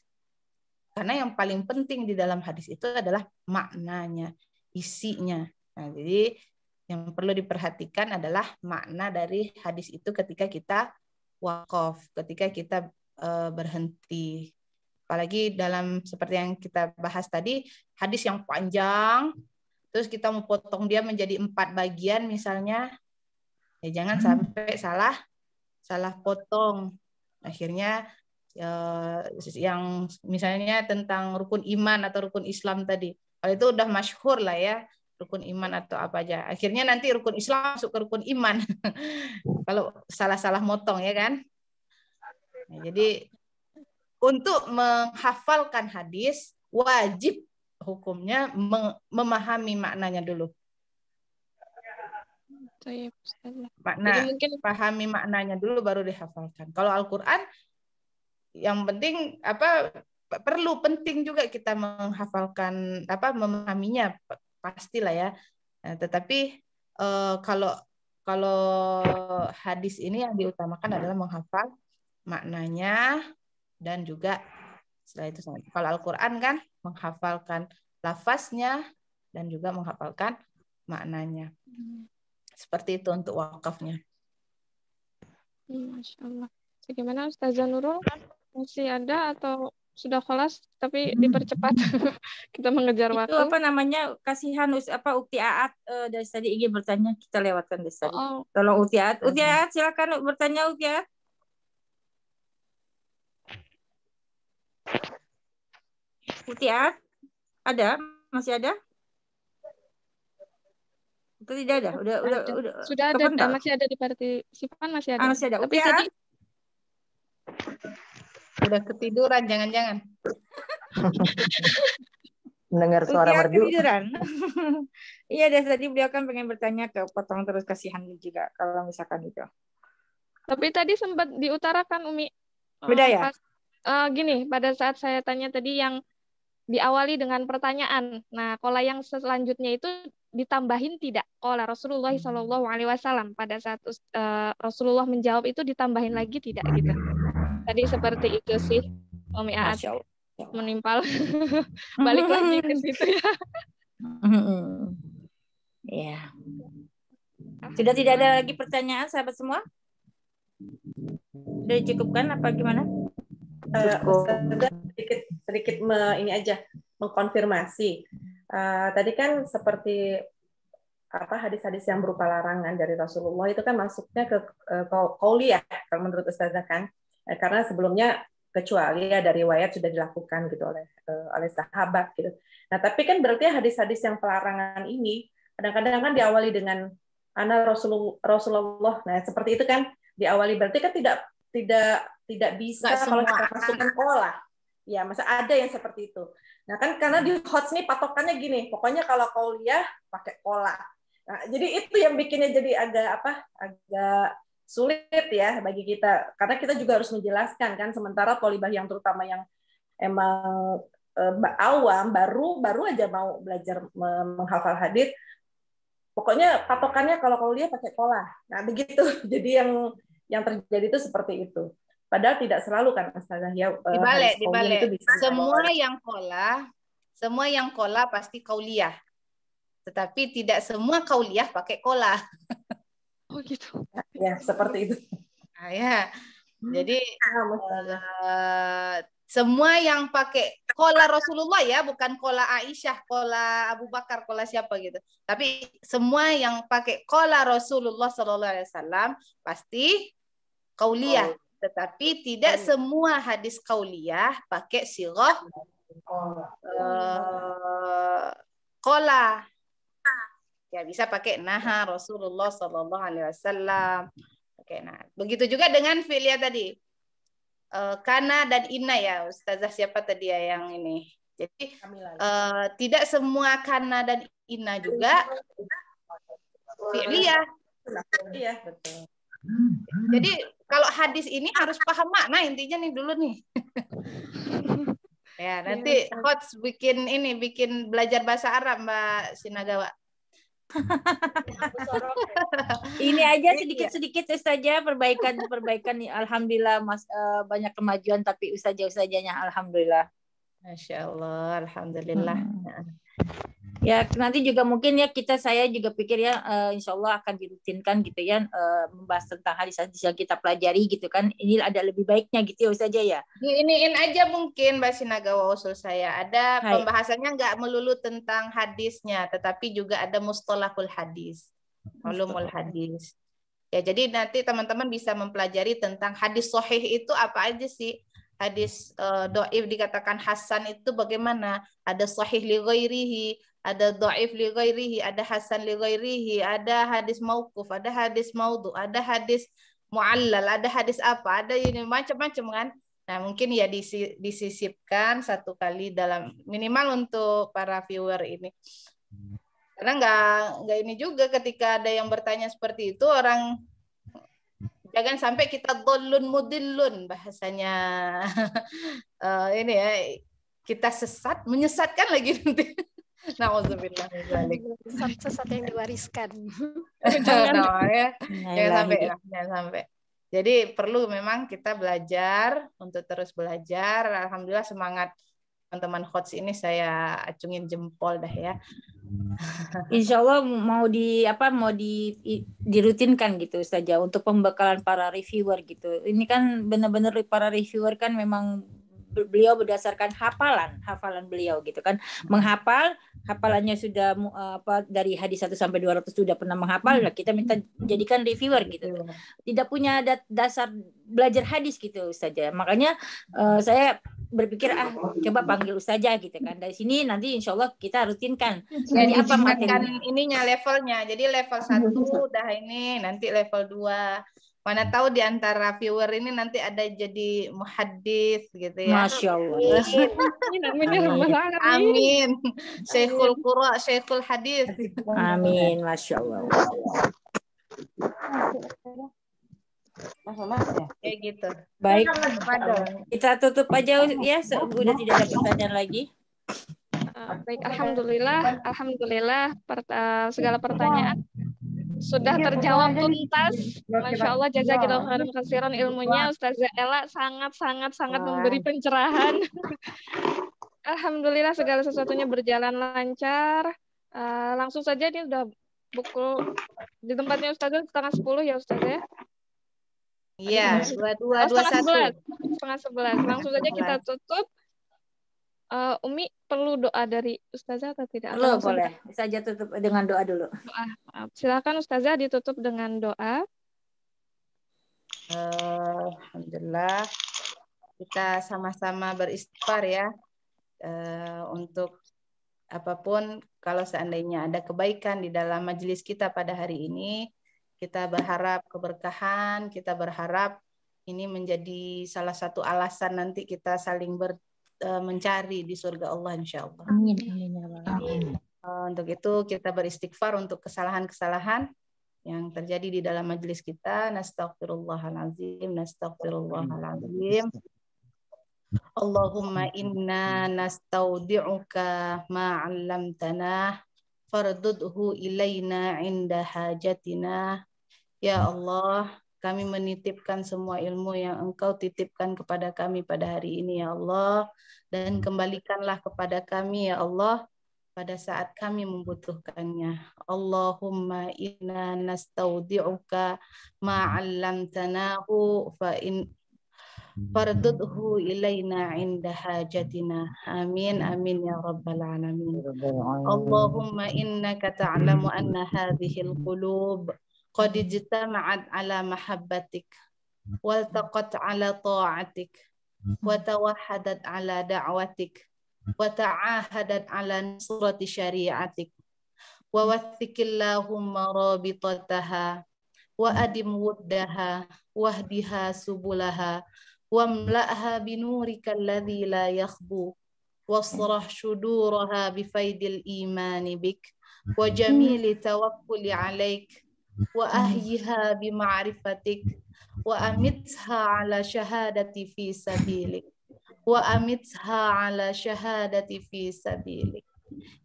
D: karena yang paling penting di dalam hadis itu adalah maknanya isinya nah, jadi yang perlu diperhatikan adalah makna dari hadis itu ketika kita wakaf, ketika kita uh, berhenti. Apalagi dalam seperti yang kita bahas tadi, hadis yang panjang, terus kita mau potong dia menjadi empat bagian misalnya, ya jangan hmm. sampai salah salah potong. Akhirnya uh, yang misalnya tentang rukun iman atau rukun Islam tadi. Kalau itu udah masyhur lah ya rukun iman atau apa aja. Akhirnya nanti rukun Islam masuk ke rukun iman. Kalau salah-salah motong ya kan. Nah, jadi untuk menghafalkan hadis wajib hukumnya memahami maknanya dulu. Makna, mungkin pahami maknanya dulu baru dihafalkan. Kalau Al-Qur'an yang penting apa perlu penting juga kita menghafalkan apa memahaminya pastilah ya. Nah, tetapi eh, kalau kalau hadis ini yang diutamakan adalah menghafal maknanya dan juga setelah itu kalau Al-Qur'an kan menghafalkan lafaznya dan juga menghafalkan maknanya. Seperti itu untuk wakafnya.
B: Hmm, Masya Allah. Bagaimana Ustazah Nurul? Masih ada atau sudah kelas tapi hmm. dipercepat kita mengejar itu waktu. apa
C: namanya kasihan us apa Ukti Aat uh, dari tadi ingin bertanya kita lewatkan dari tadi. Oh.
B: Tolong Ukti Aat, Ukti
C: hmm. Aat silakan bertanya Ukti Aat. Ukti Aat ada masih ada? Itu tidak ada. Udah ada.
B: udah udah. Sudah ada eh, masih ada di partisipan ah, masih ada. Ah, masih ada. Ukti
D: Udah ketiduran, jangan-jangan. Mendengar suara kan merdu. ketiduran.
C: iya, dari tadi beliau kan pengen bertanya ke potong terus kasihan juga kalau misalkan itu.
B: Tapi tadi sempat diutarakan Umi. Oh. Beda ya? Pas, uh, gini, pada saat saya tanya tadi yang diawali dengan pertanyaan. Nah, kalau yang selanjutnya itu ditambahin tidak Kalau Rasulullah hmm. saw pada saat uh, Rasulullah menjawab itu ditambahin lagi tidak gitu. Hmm tadi seperti itu sih Om Aat menimpal balik lagi ke situ
C: ya ya sudah tidak ada lagi pertanyaan sahabat semua sudah cukupkan
F: apa gimana Uh, sedikit sedikit me, ini aja mengkonfirmasi uh, tadi kan seperti apa hadis-hadis yang berupa larangan dari Rasulullah itu kan masuknya ke uh, kauli ya kalau menurut ustazah kan eh, karena sebelumnya kecuali ya dari wayat sudah dilakukan gitu oleh eh, oleh sahabat gitu. Nah tapi kan berarti hadis-hadis yang pelarangan ini kadang-kadang kan diawali dengan anak Rasulullah, Nah seperti itu kan diawali berarti kan tidak tidak tidak bisa kalau kita masukkan pola. Ya masa ada yang seperti itu. Nah kan karena di hots nih patokannya gini, pokoknya kalau kau lihat pakai pola. Nah, jadi itu yang bikinnya jadi agak apa? Agak sulit ya bagi kita karena kita juga harus menjelaskan kan sementara polibah yang terutama yang emang eh, awam baru baru aja mau belajar menghafal hadis pokoknya patokannya kalau kalau dia pakai pola nah begitu jadi yang yang terjadi itu seperti itu padahal tidak selalu kan ustazah ya eh, dibalik dibalik itu bisa semua kolah.
D: yang pola semua yang kola pasti kauliah tetapi tidak semua kauliah pakai kola gitu. Ya, ya, seperti itu. Nah, ya. Jadi uh, semua yang pakai kola Rasulullah ya, bukan kola Aisyah, kola Abu Bakar, kola siapa gitu. Tapi semua yang pakai kola Rasulullah Sallallahu Alaihi Wasallam pasti kauliah. Oh. Tetapi tidak oh. semua hadis kauliah pakai sirah oh. uh, kola Ya bisa pakai naha ya. Rasulullah Shallallahu Alaihi Wasallam. Oke, nah begitu juga dengan filia tadi. Uh, kana dan inna ya Ustazah siapa tadi ya yang ini. Jadi uh, tidak semua kana dan inna juga filia. Iya. iya betul. Jadi kalau hadis ini harus paham makna intinya nih dulu nih. ya iya, nanti Hots bikin ini bikin belajar bahasa Arab Mbak Sinagawa.
C: Ini aja iya. sedikit-sedikit saja perbaikan-perbaikan. Alhamdulillah mas uh, banyak kemajuan tapi usaha usahanya Alhamdulillah. Masya Allah, Alhamdulillah. Hmm. Nah. Ya nanti juga mungkin ya kita saya juga pikir ya uh, Insya Allah akan dirutinkan gitu ya uh, membahas tentang hadis hadis yang kita pelajari gitu kan ini ada lebih baiknya gitu ya saja ya.
D: Iniin aja mungkin Mbak Sinagawa usul saya ada Hai. pembahasannya nggak melulu tentang hadisnya tetapi juga ada mustolahul hadis, ulumul hadis. Ya jadi nanti teman-teman bisa mempelajari tentang hadis sohih itu apa aja sih hadis uh, doif dikatakan hasan itu bagaimana ada sahih li ghairihi ada doaif li ghairihi, ada hasan li ghairihi, ada hadis mauquf, ada hadis maudhu, ada hadis muallal, ada hadis apa, ada ini macam-macam kan. Nah, mungkin ya disisipkan satu kali dalam minimal untuk para viewer ini. Karena nggak nggak ini juga ketika ada yang bertanya seperti itu orang jangan sampai kita dolun mudilun bahasanya uh, ini ya kita sesat menyesatkan lagi nanti. Nah, Nauzubillah. Sesuatu yang diwariskan. jangan. no, ya. jangan sampai ya. Jangan sampai. Jadi perlu memang kita belajar untuk terus belajar. Alhamdulillah semangat teman-teman coach ini saya acungin jempol dah ya. Insya
C: Allah mau di apa mau di dirutinkan gitu saja untuk pembekalan para reviewer gitu. Ini kan benar-benar para reviewer kan memang beliau berdasarkan hafalan, hafalan beliau gitu kan. Menghafal hafalannya sudah eh, apa dari hadis 1 sampai 200 sudah pernah menghafal, lah hmm. kita minta jadikan reviewer gitu. Iya. Tidak punya dasar belajar hadis gitu saja. Makanya uh, saya berpikir ah coba panggil saja gitu kan. Dari sini nanti insya Allah kita rutinkan. Jadi apa materi
D: ininya levelnya. Jadi level iya. satu udah ini, nanti level 2 Mana hmm. tahu di antara viewer ini nanti ada jadi muhaddis gitu ya. Masya Allah. Amin. Amin. Amin. Ya amin. Syekhul Qura, Syekhul Hadis. Amin.
C: Masya Allah.
D: Ya gitu. Baik.
C: Kita tutup aja ya. Sudah tidak ada pertanyaan lagi.
B: Baik, alhamdulillah, alhamdulillah per, uh, segala pertanyaan sudah ya, terjawab tuntas. Masya Allah, kita khairan kasiran ilmunya. Ustazah Ella sangat-sangat sangat memberi pencerahan. Alhamdulillah segala sesuatunya berjalan lancar. Uh, langsung saja ini sudah pukul di tempatnya Ustazah setengah sepuluh ya Ustazah ya?
E: Iya, dua dua oh, dua satu.
B: Setengah sebelas, langsung saja kita tutup. Uh, Umi perlu doa dari Ustazah atau tidak? Perlu, atau boleh. Saja tutup dengan doa dulu. Doa. Silakan Ustazah ditutup dengan doa.
D: Eh, Alhamdulillah. Kita sama-sama beristighfar ya. Uh, untuk apapun kalau seandainya ada kebaikan di dalam majelis kita pada hari ini, kita berharap keberkahan, kita berharap ini menjadi salah satu alasan nanti kita saling ber, Eh, mencari di surga Allah insya Allah.
E: Amin.
A: Amin.
D: Ya amin. Uh, untuk itu kita beristighfar untuk kesalahan-kesalahan yang terjadi di dalam majelis kita. Nastaghfirullahalazim, nastaghfirullahalazim. Allahumma inna nastaudi'uka ma'allamtana fardudhu ilaina inda hajatina. Ya Allah, kami menitipkan semua ilmu yang Engkau titipkan kepada kami pada hari ini, ya Allah. Dan hmm. kembalikanlah kepada kami, ya Allah, pada saat kami membutuhkannya. Allahumma inna nastaudi'uka ma'allamtanahu fa in fardudhu ilaina inda hajatina amin amin ya rabbal alamin ya Allahumma innaka ta'lamu anna hadhihi al-qulub قد اجتمعت على محبتك والتقت على طاعتك وتوحدت على دعوتك وتعاهدت على نصرة شريعتك ووثق اللهم رابطتها وأدم ودها واهدها سبلها واملأها بنورك الذي لا يخبو واصرح شدورها بفيد الإيمان بك وجميل توكل عليك وأهيها بمعرفتك وأمتها على شهادتي في سبيلك وأمتها على شهادتي في سبيلك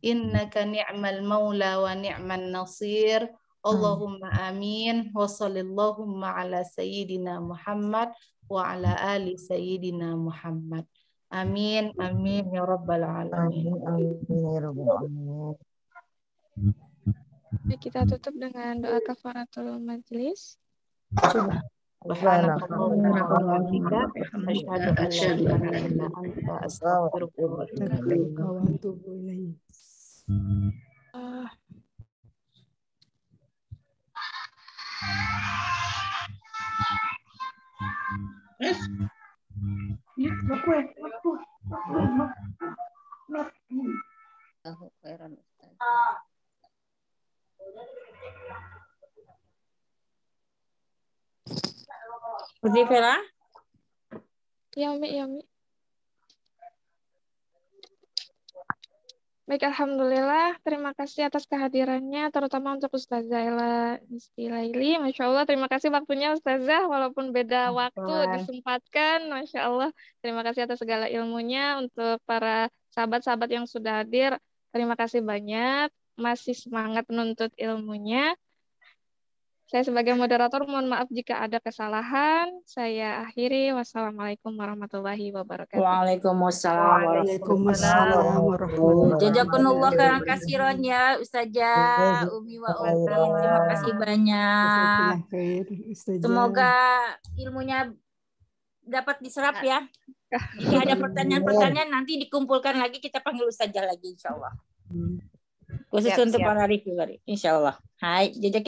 D: إنك نعم المولى ونعم النصير اللهم آمين وصل اللهم على سيدنا محمد وعلى آل سيدنا محمد آمين آمين يا رب العالمين آمين آمين
E: يا رب العالمين
B: Ya, kita tutup dengan doa kafaratul majlis.
E: سبحانك
B: Putri Ya, ya, Baik, Alhamdulillah. Terima kasih atas kehadirannya, terutama untuk Ustazah Ella Nisti Laili. Masya Allah, terima kasih waktunya Ustazah, walaupun beda waktu disempatkan. Masya Allah, terima kasih atas segala ilmunya untuk para sahabat-sahabat yang sudah hadir. Terima kasih banyak masih semangat menuntut ilmunya. Saya sebagai moderator mohon maaf jika ada kesalahan. Saya akhiri. Wassalamualaikum warahmatullahi wabarakatuh.
C: Waalaikumsalam. warahmatullahi wabarakatuh. ya Ustazah Umi wa Terima kasih banyak. Semoga ilmunya dapat diserap ya. Jika ada pertanyaan-pertanyaan nanti dikumpulkan lagi kita panggil Ustazah lagi insya Allah. Hmm. Khusus ya, untuk siap. para reviewer, insyaallah. Hai, jejak